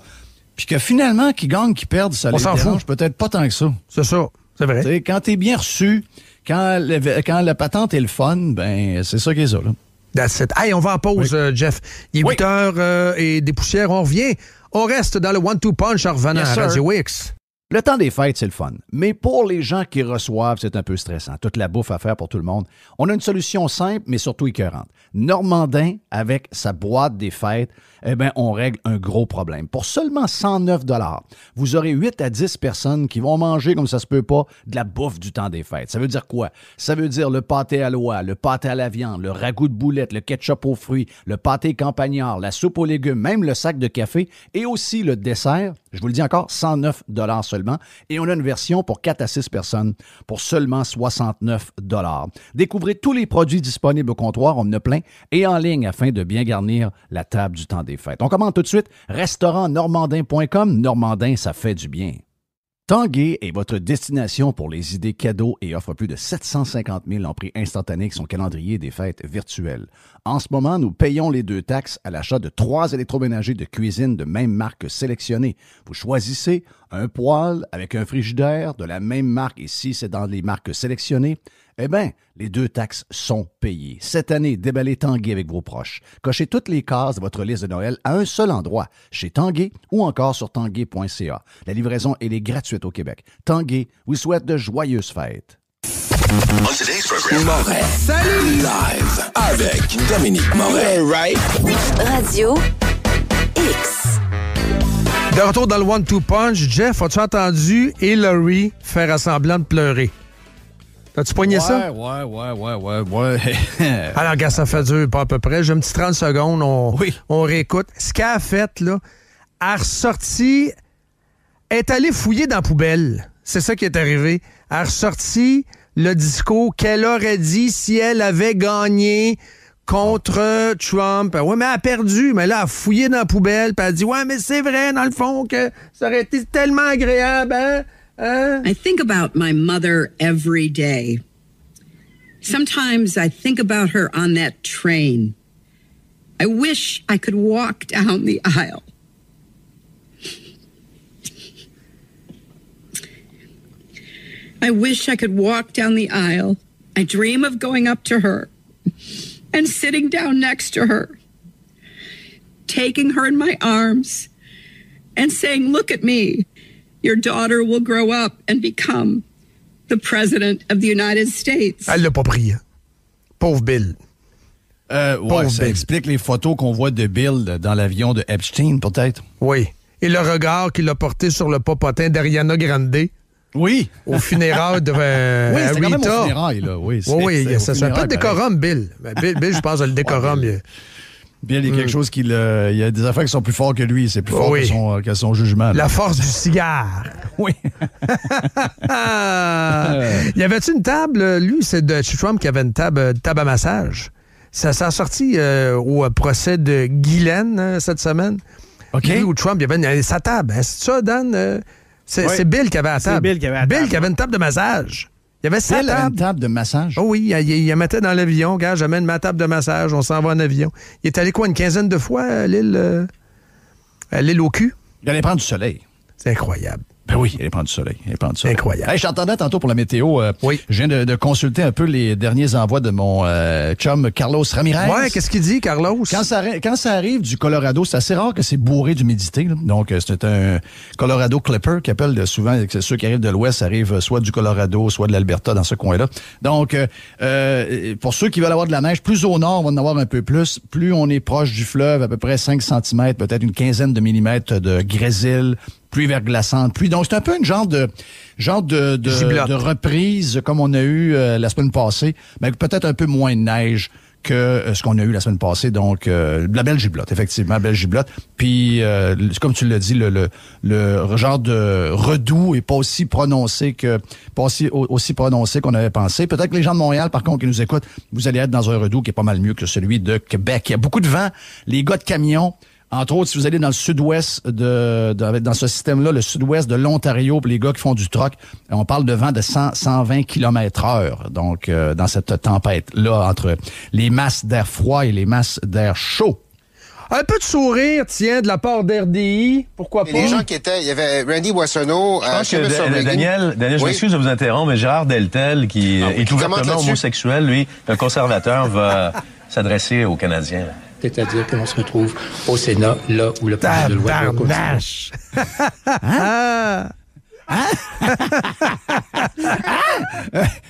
puis que finalement, qu'ils gagnent, qu'ils perdent, ça on les dérange peut-être pas tant que ça. C'est ça. C'est vrai. quand t'es bien reçu, quand, quand la patente est le fun, ben c'est ça qui est ça. Là. on va en pause, Jeff. Il est 8 heures et des poussières, on revient. On reste dans le One-Two Punch en Radio Le temps des fêtes, c'est le fun. Mais pour les gens qui reçoivent, c'est un peu stressant. Toute la bouffe à faire pour tout le monde. On a une solution simple, mais surtout écœurante. Normandin, avec sa boîte des fêtes, eh bien, on règle un gros problème. Pour seulement 109 vous aurez 8 à 10 personnes qui vont manger, comme ça se peut pas, de la bouffe du temps des fêtes. Ça veut dire quoi? Ça veut dire le pâté à l'oie, le pâté à la viande, le ragoût de boulettes, le ketchup aux fruits, le pâté campagnard, la soupe aux légumes, même le sac de café et aussi le dessert. Je vous le dis encore, 109 seulement. Et on a une version pour 4 à 6 personnes pour seulement 69 Découvrez tous les produits disponibles au comptoir, on en a plein, et en ligne afin de bien garnir la table du temps des on commence tout de suite restaurantnormandin.com. Normandin, ça fait du bien. Tanguay est votre destination pour les idées cadeaux et offre plus de 750 000 en prix instantané avec son calendrier des fêtes virtuelles. En ce moment, nous payons les deux taxes à l'achat de trois électroménagers de cuisine de même marque sélectionnée. Vous choisissez un poêle avec un frigidaire de la même marque et si c'est dans les marques sélectionnées, eh bien, les deux taxes sont payées. Cette année, déballez Tanguay avec vos proches. Cochez toutes les cases de votre liste de Noël à un seul endroit, chez Tanguay ou encore sur tanguay.ca. La livraison, elle est gratuite au Québec. Tanguay vous souhaite de joyeuses fêtes. On Salut! Live avec Dominique Moret. Radio X. De retour dans le One-Two Punch, Jeff, as-tu entendu Hillary faire semblant de pleurer? As-tu poigné ça? Ouais, ouais, ouais, ouais, ouais. Alors, gars, ça fait dur, pas à peu près. J'ai un petit 30 secondes, on, oui. on réécoute. Ce qu'elle a fait, là, a ressorti, est allée fouiller dans la poubelle. C'est ça qui est arrivé. Elle a ressorti le discours qu'elle aurait dit si elle avait gagné contre Trump. Oui, mais elle a perdu. Mais là, elle a fouillé dans la poubelle, puis elle a dit, ouais, mais c'est vrai, dans le fond, que ça aurait été tellement agréable, hein? Uh. I think about my mother every day. Sometimes I think about her on that train. I wish I could walk down the aisle. I wish I could walk down the aisle. I dream of going up to her and sitting down next to her, taking her in my arms and saying, Look at me. Your daughter will grow up and become the president of the United States. Elle l'a pas pris. Pauvre Bill. Euh, Pauvre ça Bill. explique les photos qu'on voit de Bill dans l'avion de Epstein, peut-être. Oui. Et le regard qu'il a porté sur le popotin d'Ariana Grande. Oui. Au funérail de euh, Oui, c'est quand même au funérail, là. Oui, oui, oui ça, un peu de décorum, Bill. Ben, Bill. Bill, je pense, a le décorum. Bien il y a quelque mm. chose qui euh, Il y a des affaires qui sont plus fortes que lui. C'est plus fort euh, que, son, jugement. La force du cigare. Oui. il y avait une table, euh, lui, c'est de Trump qui avait une table, de table à massage? Ça s'est sorti au procès de Guylaine cette semaine. OK. Lui, où Trump, il y avait sa table. C'est ça, Dan? C'est Bill qui avait la table. Bill qui avait, la table. Bill qui avait une table de massage. Il y avait sa table. table de massage. Oh oui, il, y mettait dans l'avion. Gars, j'amène ma table de massage, on s'en va en avion. Il est allé quoi, une quinzaine de fois à l'île, euh, à l'île au cul? Il allait prendre du soleil. C'est incroyable. Ben oui. il prend du soleil. du soleil. Incroyable. Hey, J'entendais tantôt pour la météo. Euh, oui. Je viens de, consulter un peu les derniers envois de mon euh, chum Carlos Ramirez. Ouais, qu'est-ce qu'il dit, Carlos? Quand ça, quand ça arrive du Colorado, c'est assez rare que c'est bourré d'humidité. Donc, euh, c'est un Colorado Clipper qui appelle souvent, ceux qui arrivent de l'Ouest arrivent soit du Colorado, soit de l'Alberta, dans ce coin-là. Donc, pour ceux qui veulent avoir de la neige, plus au nord, on va en avoir un peu plus. Plus on est proche du fleuve, à peu près 5 cm, peut-être une quinzaine de millimètres de grésil, pluie verglaçante, puis Donc, c'est un peu une genre de genre de, de, de reprise comme on a eu euh, la semaine passée, mais peut-être un peu moins de neige que euh, ce qu'on a eu la semaine passée. Donc, euh, la belle giblotte, effectivement, la belle giblotte. Puis, comme tu l'as dit, le, le, genre de redoux est pas aussi prononcé que pas aussi, aussi prononcé qu'on avait pensé. Peut-être que les gens de Montréal, par contre, qui nous écoutent, vous allez être dans un redoux qui est pas mal mieux que celui de Québec. Il y a beaucoup de vent. Les gars de camion entre autres, si vous allez dans le sud-ouest de, dans ce système-là, le sud-ouest de l'Ontario, pour les gars qui font du troc, on parle de vent de 100, 120 km heure. Donc, euh, dans cette tempête-là, entre les masses d'air froid et les masses d'air chaud. Un peu de sourire, tiens, de la part d'RDI. Pourquoi pas? les gens qui étaient, il y avait Randy Boissonneau, euh, je Daniel, Daniel, je m'excuse de vous interrompre, mais Gérard Deltel, qui ah est ouvertement homosexuel, lui, un conservateur, va s'adresser aux Canadiens c'est-à-dire que l'on se retrouve au Sénat, là où le président de Hein? Hein?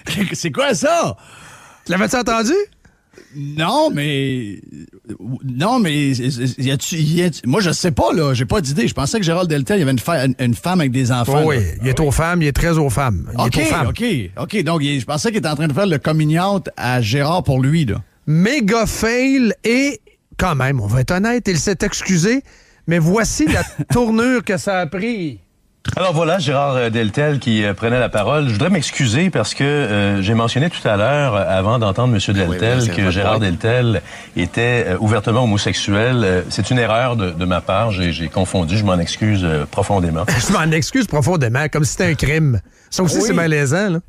C'est quoi ça? Tu L'avais-tu entendu? Non, mais. Non, mais. Moi, je sais pas, là. J'ai pas d'idée. Je pensais que Gérald Deltel, il y avait une, femme avec des enfants. oui, il est ah aux femmes, il est très aux femmes. Il OK, est aux femmes. OK, OK. Donc, je pensais qu'il était en train de faire le coming à Gérard pour lui, là. Méga fail et quand même, on va être honnête, il s'est excusé, mais voici la tournure que ça a pris. Alors voilà, Gérard euh, Deltel qui euh, prenait la parole. Je voudrais m'excuser parce que euh, j'ai mentionné tout à l'heure, avant d'entendre M. Ah Deltel, que Gérard Deltel était ouvertement homosexuel. C'est une erreur de, ma part. J'ai confondu. Je m'en excuse profondément. je m'en excuse profondément, comme si c'était un crime. Ça aussi, c'est malaisant. Là.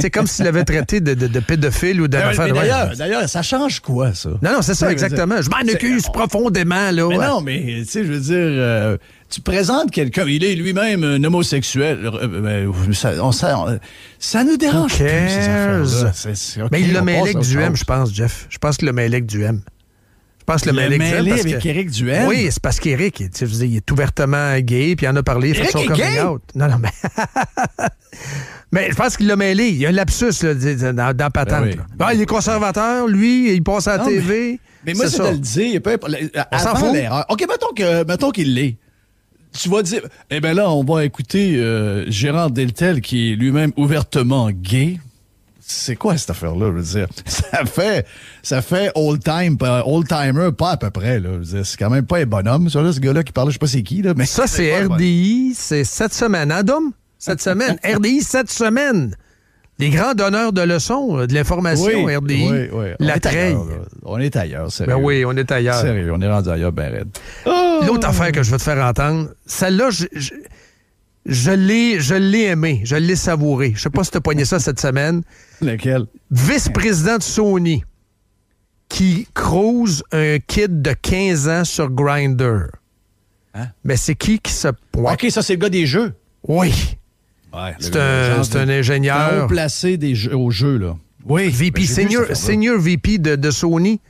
C'est comme s'il avait traité de, de, de, pédophile ou d'affaire. D'ailleurs, d'ailleurs, ça change quoi, ça? Non, non, c'est ça, exactement. Je m'en accuse profondément, là. non, mais, tu sais, je veux dire, euh, tu présentes quelqu'un, il est lui-même un homosexuel. Euh, euh, ça, on, nous dérange plus, mais il le mêlé avec du M, je pense, Jeff. Je pense qu'il le mêlé avec du M. Je pense que le, le mêlé avec Eric Eric Duhem. Oui, c'est parce qu'Eric, sais, il est ouvertement gay, puis il en a parlé, il fait son coming out. Non, non, mais. Mais je pense qu'il l'a mêlé. Il y a un lapsus là, dans, dans Patente. Ben ah, il est conservateur, lui, il passe à la TV. Mais, moi, c'est de le dire. Peu s'en fout? l'erreur. OK, mettons qu'il l'est tu vas dire, eh bien là, on va écouter euh, Gérard Deltel qui est lui-même ouvertement gay. C'est quoi cette affaire-là, je veux dire? Ça fait, ça fait old time, old timer, pas à peu près, là. C'est quand même pas un bonhomme, ce gars-là qui parle. je sais pas c'est qui, là. Mais ça, c'est RDI, c'est cette semaine, Adam? cette semaine. RDI, cette semaine. Les grands donneurs de leçons euh, de l'information, RDI. La traîne. On est ailleurs, sérieux. Ben oui, on est ailleurs. Sérieux, on est rendu ailleurs, ben raide. Oh! L'autre affaire que je veux te faire entendre, celle-là, je, je, l'ai, je l'ai aimé, je l'ai savouré. Je sais pas si tu as poigné ça cette semaine. Lequel? Vice-président de Sony qui crouse un kid de 15 ans sur Grindr. Hein? Mais c'est qui qui se OK, ça, c'est le gars des jeux. Oui c'est un, c'est un, ingénieur. placé des au jeu, là. Oui, VP, senior, senior, VP de, Sony.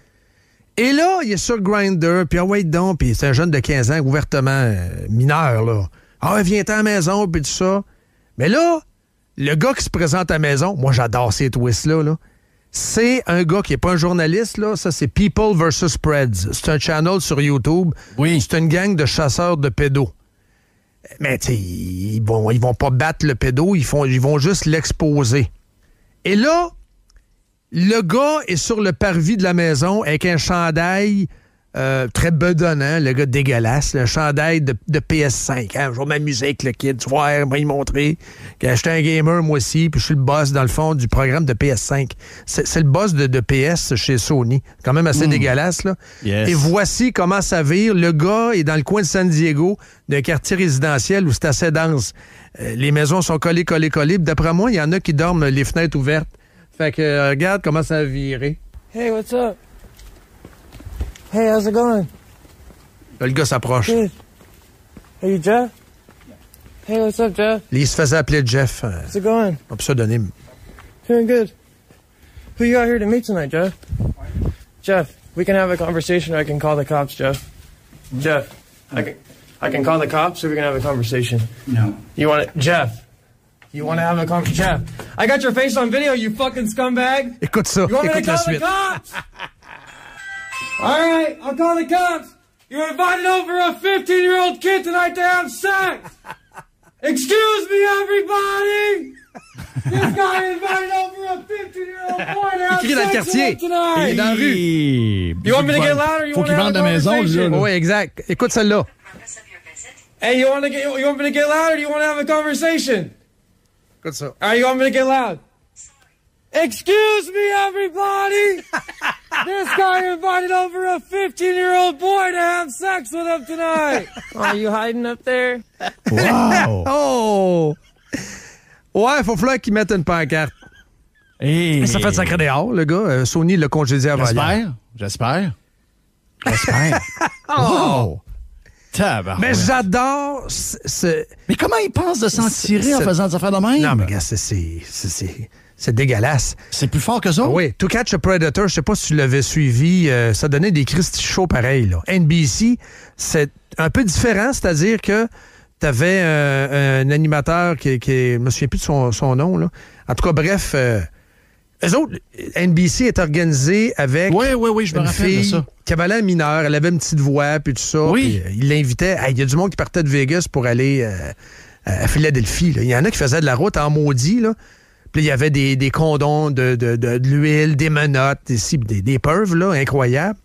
Et là, il y a sur Grinder, puis ah Wait donc, puis c'est un jeune de 15 ans, ouvertement euh, mineur, là. Ah viens à la maison, puis tout ça. Mais là, le gars qui se présente à la maison, moi j'adore ces twists-là, là. C'est un gars qui n'est pas un journaliste, là. Ça, c'est People vs. Spreads. C'est un channel sur YouTube. Oui. C'est une gang de chasseurs de pédos. Mais ils vont, vont pas battre le pédo, ils, ils vont juste l'exposer. Et là, le gars est sur le parvis de la maison avec un chandail euh, très bedonnant, le gars dégueulasse, le chandail de, PS5. Hein, je vais m'amuser avec le kid, tu vois, il m'a montré. montrer. acheté un gamer, moi aussi, puis je suis le boss, dans le fond, du programme de PS5. C'est le boss de, PS chez Sony. Quand même assez hmm. dégueulasse, là. Et voici comment ça vire. Le gars est dans le coin de San Diego, d'un quartier résidentiel où c'est assez dense. Euh, les maisons sont collées, collées, collées. D'après moi, il y en a qui dorment les fenêtres ouvertes. Fait que, euh, regarde comment ça a viré. Hey, what's up? Hey, how's it going? Là, le gars s'approche. Hey. hey, Jeff? Hey, what's up, Jeff? Il se faisait appeler Jeff. Euh, how's it going? Un pseudonyme. Doing good. Who you got here to meet tonight, Jeff? Jeff, we can have a conversation or I can call the cops, Jeff. Jeff, I can, I can call the cops or we can have a conversation. No. You want it? Jeff. You want to have a conversation? Jeff, I got your face on video, you fucking scumbag. Écoute ça. You want me Écoute to call the cops? Alright, I'll call the cops. You invited over a 15 year old kid tonight to have sex. Excuse me, everybody. This guy invited over a 15 year old boy to have sex tonight. Il est dans la rue. You want me to get louder? You Faut qu'il vende la maison, Oui, exact. Écoute celle-là. Hey, you want to get you want me to get loud or do you want to have a conversation? Good so. All right, you want me to get loud? Excuse me, everybody! this guy invited over a 15 year old boy to have sex with him tonight! are you hiding up there? Wow! oh! Ouais, faut que qu'il mette une pancarte. Et... Ça fait sacré dehors, le gars. Euh, Sony l'a congédié avant J'espère. J'espère. J'espère. oh! Mais j'adore ce, Mais comment il pense de s'en tirer en faisant des affaires de même? Non, mais gars, c'est... C'est dégueulasse. C'est plus fort que ça? Ah oui. To Catch a Predator, je sais pas si tu l'avais suivi, euh, ça donnait des Christy shows pareils. Là. NBC, c'est un peu différent, c'est-à-dire que tu avais euh, un animateur qui, qui, je me souviens plus de son, nom. Là. En tout cas, bref, euh, autres, NBC est organisé avec oui, oui, oui, je me rappelle de ça. qui avait mineure, elle avait une petite voix, puis tout ça. Oui. il l'invitait. Il y a du monde qui partait de Vegas pour aller à Philadelphie. Il y en a qui faisaient de la route en maudit, là. Puis il y avait des, des condons de, l'huile, des menottes, des, des, là, incroyables.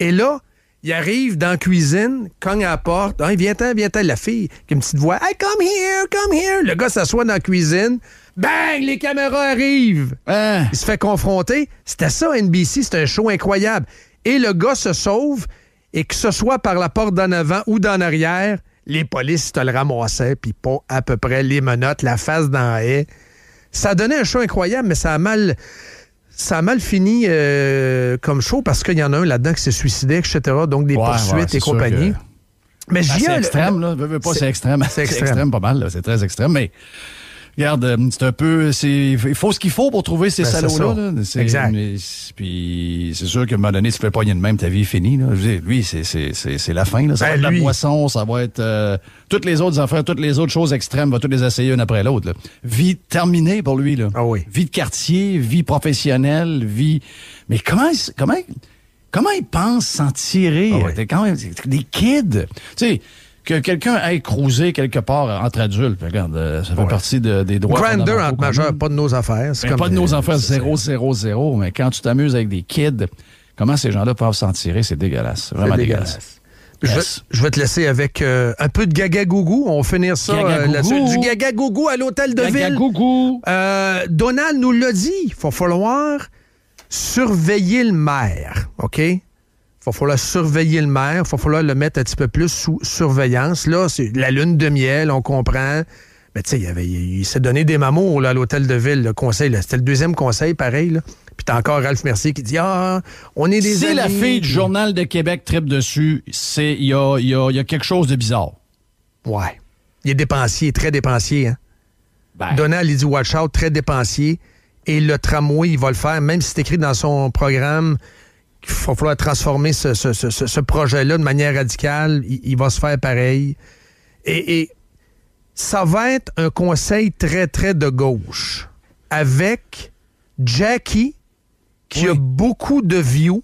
Et là, il arrive dans la cuisine, cogne à la porte. il ah, viens-t'en, viens-t'en, la fille, qui a une petite voix. Hey, come here, come here. Le gars s'assoit dans la cuisine. Bang! Les caméras arrivent. Hein? Il se fait confronter. C'était ça, NBC. C'était un show incroyable. Et le gars se sauve. Et que ce soit par la porte d'en avant ou d'en arrière, les polices te le ramassaient, puis pas à peu près les menottes, la face dans la haie. Ça a donné un show incroyable, mais ça a mal ça a mal fini euh, comme show parce qu'il y en a un là-dedans qui s'est suicidé, etc. Donc des poursuites et compagnie. Mais ben, C'est extrême, là. c'est extrême. C'est extrême. pas mal, C'est très extrême. Mais regarde, euh, c'est un peu, il faut ce qu'il faut pour trouver ces ben, salauds-là. Exact. Mais, puis c'est sûr qu'à un moment donné, tu fais rien de même, ta vie est finie. Là. lui, c'est, la fin. Là. Ça ben, va être la boisson, ça va être euh, toutes les autres affaires, toutes les autres choses extrêmes, va toutes les essayer une après l'autre. Vie terminée pour lui. Là. Ah oui. Vie de quartier, vie professionnelle, vie. Mais comment, comment, comment il pense s'en tirer ah Quand même, des kids. Tu sais que quelqu'un aille cruiser quelque part entre adultes. Regarde, euh, ça fait partie des droits. Grandeur entre majeurs, pas de nos affaires. pas de nos affaires, zéro, Mais quand tu t'amuses avec des kids, comment ces gens-là peuvent s'en tirer? C'est dégueulasse. Vraiment dégueulasse. Je, vais te laisser avec euh, un peu de gaga gougou. On va finir ça. Euh, du gaga gougou à l'hôtel de ville. Donald nous l'a dit. Il va falloir surveiller le maire. OK? va falloir surveiller le maire, il va falloir le mettre un petit peu plus sous surveillance. Là, c'est la lune de miel, on comprend. Mais tu sais, il, s'est donné des mamours là, à l'hôtel de ville, le conseil. C'était le deuxième conseil, pareil. Puis t'as encore Ralph Mercier qui dit Ah, on est des Si la fille du Journal de Québec tripe dessus, c'est il y a, quelque chose de bizarre. Ouais. Il est dépensier, très dépensier. Hein? Ben. Donald, il dit Watch out, très dépensier. Et le tramway, il va le faire, même si c'est écrit dans son programme il va falloir transformer ce, projet-là de manière radicale. Il, va se faire pareil. Et, ça va être un conseil très, très de gauche avec Jackie qui a beaucoup de view.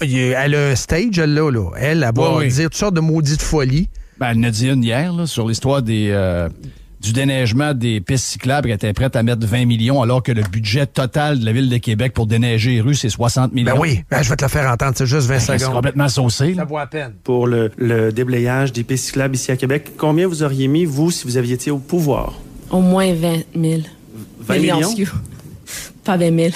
Elle a un stage, elle là, là. Elle, elle va dire toutes sortes de maudites folies. Ben, elle en a dit une hier sur l'histoire des... Euh, du déneigement des pistes cyclables qui était prête à mettre 20 millions alors que le budget total de la ville de Québec pour déneiger les rues, c'est 60 ben millions. Ben oui, je vais te la faire entendre, c'est juste 20 ben, secondes. C'est complètement saucé. Ça vaut à peine. Pour le, déblayage des pistes cyclables ici à Québec, combien vous auriez mis, vous, si vous aviez été au pouvoir? Au moins 20 000. 20 millions? Pas 20 000,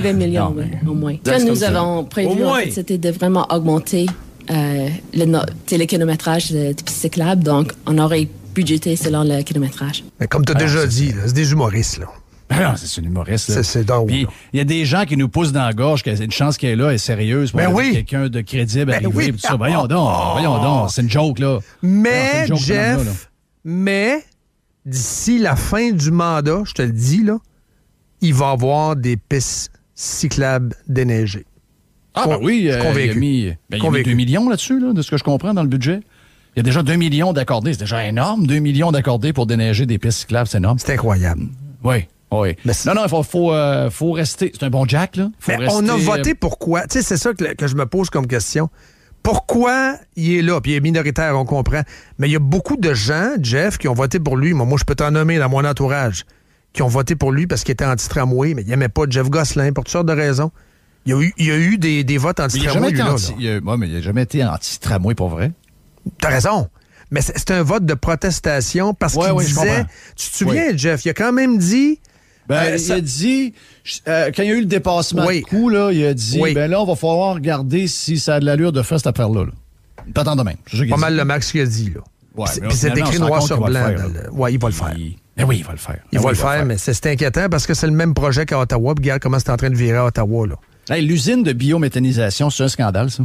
20 millions, au moins. Que nous avons prévu, c'était de vraiment augmenter euh, le, no des pistes cyclables. Donc, on aurait budgété selon le kilométrage. Mais comme tu as ah déjà dit, c'est des humoristes. Là. Ah c'est une humoriste. C'est il y a des gens qui nous poussent dans la gorge qu'une une chance qu'elle est là est sérieuse pour ben quelqu'un de crédible ben Voyons oh! donc, voyons donc, c'est une joke là. Mais Jeff, mais d'ici la fin du mandat, je te le dis là, il va y avoir des pistes cyclables déneigées. Ah bah oui, euh, il y a mis 2 ben, millions là-dessus là, de ce que je comprends dans le budget. Il y a déjà 2 millions d'accordés. C'est déjà énorme, 2 millions d'accordés pour déneiger des pistes cyclables. C'est énorme. C'est incroyable. Oui. Oui. non, non, il faut, euh, faut, rester. C'est un bon Jack, là. Mais On a voté euh, pourquoi? Tu sais, c'est ça que, je me pose comme question pourquoi il est là, puis il est minoritaire, on comprend. Mais il y a beaucoup de gens, Jeff, qui ont voté pour lui. Moi, je peux t'en nommer dans mon entourage, qui ont voté pour lui parce qu'il était anti-tramway, mais il n'aimait pas Jeff Gosselin pour toutes sortes de raisons. Il y a eu, il y a eu des, votes anti-tramway. Il n'a jamais, jamais été anti-tramway pour vrai. T'as raison. Mais c'est un vote de protestation parce qu'il disait. Tu te souviens, Jeff, il a quand même dit. Ben, euh, Il a dit, euh, quand il y a eu le dépassement de là, il a dit, ben là, on va falloir regarder si ça a de l'allure de faire cette affaire-là. Pas tant Pas mal le max qu'il a dit, là. puis c'est écrit noir sur blanc. Oui, il va le faire. Ben oui, il va le faire. Il, ben va, le, faire, mais c'est inquiétant parce que c'est le même projet qu'à Ottawa. regarde comment c'est en train de virer à Ottawa. L'usine de biométhanisation, c'est un scandale, ça.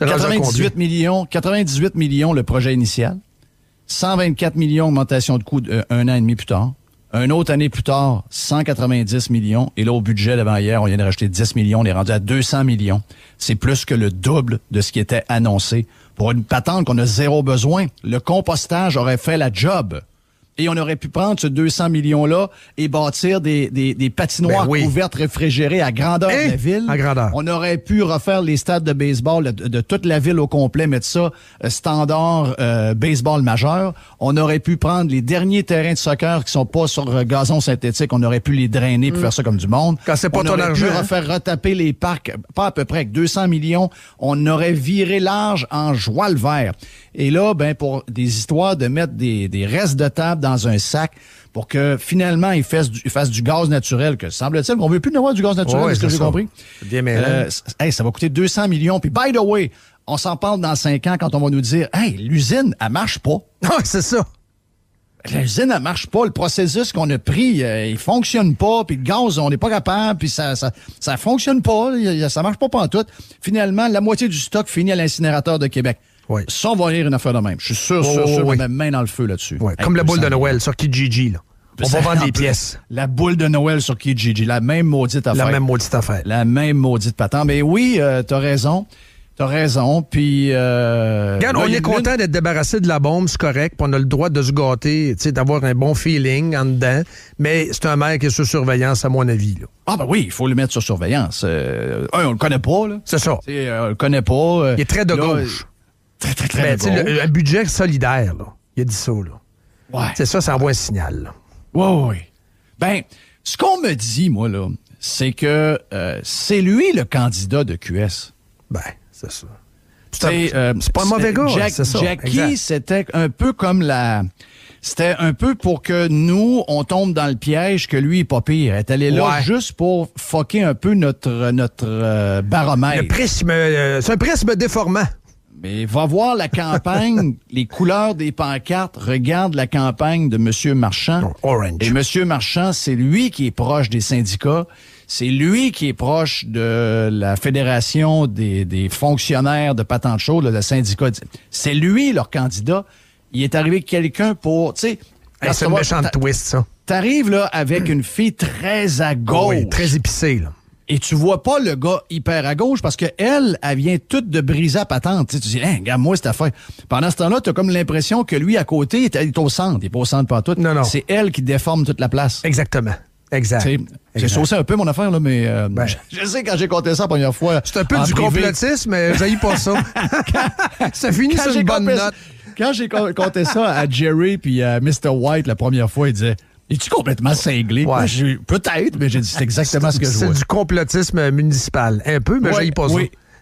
98 millions, 98 millions le projet initial, 124 millions augmentation de coûts euh, un an et demi plus tard, un autre année plus tard, 190 millions. Et là, au budget d'avant-hier, on vient de racheter 10 millions. On est rendu à 200 millions. C'est plus que le double de ce qui était annoncé pour une patente qu'on a zéro besoin. Le compostage aurait fait la job. Et on aurait pu prendre ce 200 millions-là et bâtir des, des, des patinoires ben ouvertes réfrigérées à grandeur hauteur de hein? la ville. À grandeur. On aurait pu refaire les stades de baseball de, toute la ville au complet, mettre ça euh, standard euh, baseball majeur. On aurait pu prendre les derniers terrains de soccer qui sont pas sur euh, gazon synthétique. On aurait pu les drainer pour mm. faire ça comme du monde. Quand c'est pas on ton aurait argent, pu hein? refaire retaper les parcs, pas à peu près, avec 200 millions. On aurait viré large en joie le vert. Et là, ben pour des histoires de mettre des, des restes de table dans un sac pour que finalement ils fassent du, ils du gaz naturel, que semble-t-il qu'on veut plus avoir du gaz naturel, est-ce que j'ai compris? Bien, mais euh, ça va coûter 200 millions. Puis by the way, on s'en parle dans cinq ans quand on va nous dire, hey, l'usine, elle marche pas. Non, c'est ça. L'usine, elle marche pas. Le processus qu'on a pris, euh, il fonctionne pas. Puis le gaz, on n'est pas capable. Puis ça, ça, ça fonctionne pas. Ça marche pas pas en tout. Finalement, la moitié du stock finit à l'incinérateur de Québec. Oui. Ça, on va une affaire de même. Je suis sûr, sûr, sûr, oh, main dans le feu là-dessus. Oui. Comme la boule de Noël sur Kijiji, là. On va vendre des pièces. La boule de Noël sur Kijiji, la même maudite affaire. La même maudite affaire. La même maudite patente. Mais oui, euh, t'as raison. T'as raison, puis... Euh, Regarde, on est content d'être débarrassé de la bombe, c'est correct, puis on a le droit de se gâter, d'avoir un bon feeling en dedans, mais c'est un maire qui est sous surveillance, à mon avis. Ah ben oui, il faut le mettre sous surveillance. Euh, un, on le connaît pas, là. C'est ça. Euh, on le connaît pas. il est très de gauche. Très, très, ben, un budget solidaire, là. Il a dit ça, là. C'est ça, ça envoie un signal. Oui, Ouais. Ben, ce qu'on me dit, moi, là, c'est que euh, c'est lui le candidat de QS. Ben, c'est ça. C'est euh, pas un mauvais gars, ça, Jackie, c'était un peu comme la... C'était un peu pour que nous, on tombe dans le piège que lui est pas pire. Elle est allé là juste pour foquer un peu notre, notre euh, baromètre. Le prisme, c'est un prisme déformant. Mais va voir la campagne, les couleurs des pancartes. Regarde la campagne de Monsieur Marchand. Oh, orange. Et Monsieur Marchand, c'est lui qui est proche des syndicats. C'est lui qui est proche de la Fédération des, des fonctionnaires de patente chaude, le syndicat. C'est lui, leur candidat. Il est arrivé quelqu'un pour, tu sais... c'est twist, ça. T'arrives, là, avec une fille très à oh gauche. très épicée, là et tu vois pas le gars hyper à gauche parce que elle, elle vient toute de briser à patente. Tu, sais, tu dis, hey, hein, regarde-moi cette affaire. Pendant ce temps-là, tu as comme l'impression que lui, à côté, il est au centre. Il est pas au centre pas Non, non. C'est elle qui déforme toute la place. Exactement. Exact. J'ai aussi un peu mon affaire, là, mais euh, ben. je, sais quand j'ai compté ça la première fois. C'est un peu du complotisme, mais eu pas ça. ça finit sur une bonne note. Quand j'ai compté ça à Jerry puis à Mr. White la première fois, il disait es-tu complètement cinglé? Peut-être, mais j'ai dit exactement ce que je vois. C'est du complotisme municipal. Un peu, mais ouais, ai pas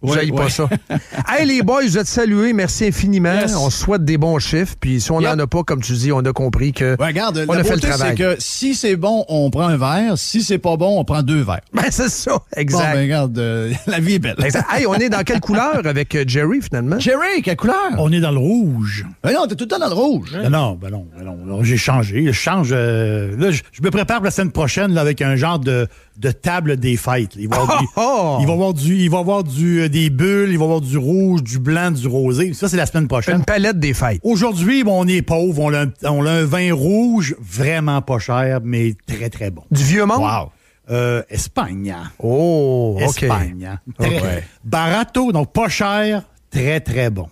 Ouais, pas ça. hey, les boys, vous êtes salués. Merci infiniment. On souhaite des bons chiffres. Puis si on n'en a pas, comme tu dis, on a compris que. regarde, on a fait le travail. que si c'est bon, on prend un verre. Si c'est pas bon, on prend deux verres. Ben, c'est ça. Ben, exact. ben, regarde, euh, la vie est belle. Hey, on est dans quelle couleur avec euh, Jerry, finalement? Jerry, quelle couleur? On est dans le rouge. Ben non, t'es tout le temps dans le rouge. Ben non, ben non, ben non. J'ai changé. Je change. Euh, là, je me prépare pour la semaine prochaine là, avec un genre de de table des fêtes. Il va y avoir, du, oh! avoir du, euh, des bulles, il va avoir du rouge, du blanc, du rosé. Ça, c'est la semaine prochaine. Une palette des fêtes. Aujourd'hui, on est pauvre. On a, un, on a, vin rouge vraiment pas cher, mais très, très bon. Du vieux monde? Wow. Euh, Espagne. Hein. Oh, Espagne. Hein. Barato, donc pas cher, très, très bon.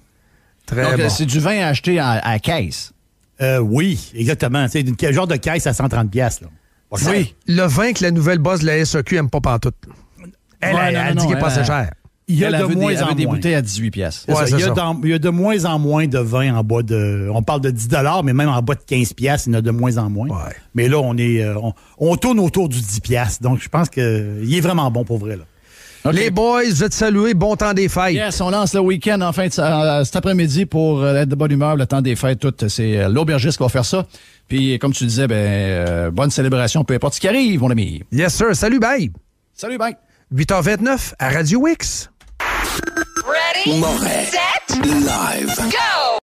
Très c'est du vin acheté à, à caisse. Euh, oui, exactement. C'est un genre de caisse à 130 pièces. Oui. Le vin que la nouvelle boss de la SEQ aime pas partout. Elle, elle, dit qu'il n'est pas cher. Il y a de moins des, des bouteilles à 18 pièces. il, y a de moins en moins de vin en bas de. On parle de 10 mais même en bas de 15 pièces, il y en a de moins en moins. Mais là, on est, euh, on, tourne autour du 10 Donc, je pense qu'il est vraiment bon pour vrai. Là. Les boys, vous te saluer. Bon temps des fêtes. Yes, on lance le week-end en fait euh, cet après-midi pour euh, être de bonne humeur, le temps des fêtes, tout. C'est euh, l'aubergiste qui va faire ça. Puis, comme tu disais, ben, bonne célébration, peu importe ce qui arrive, mon ami. Yes, sir. Salut, bye. Salut, bye. 8h29 à Radio Wix. Ready? Set. Live. Go!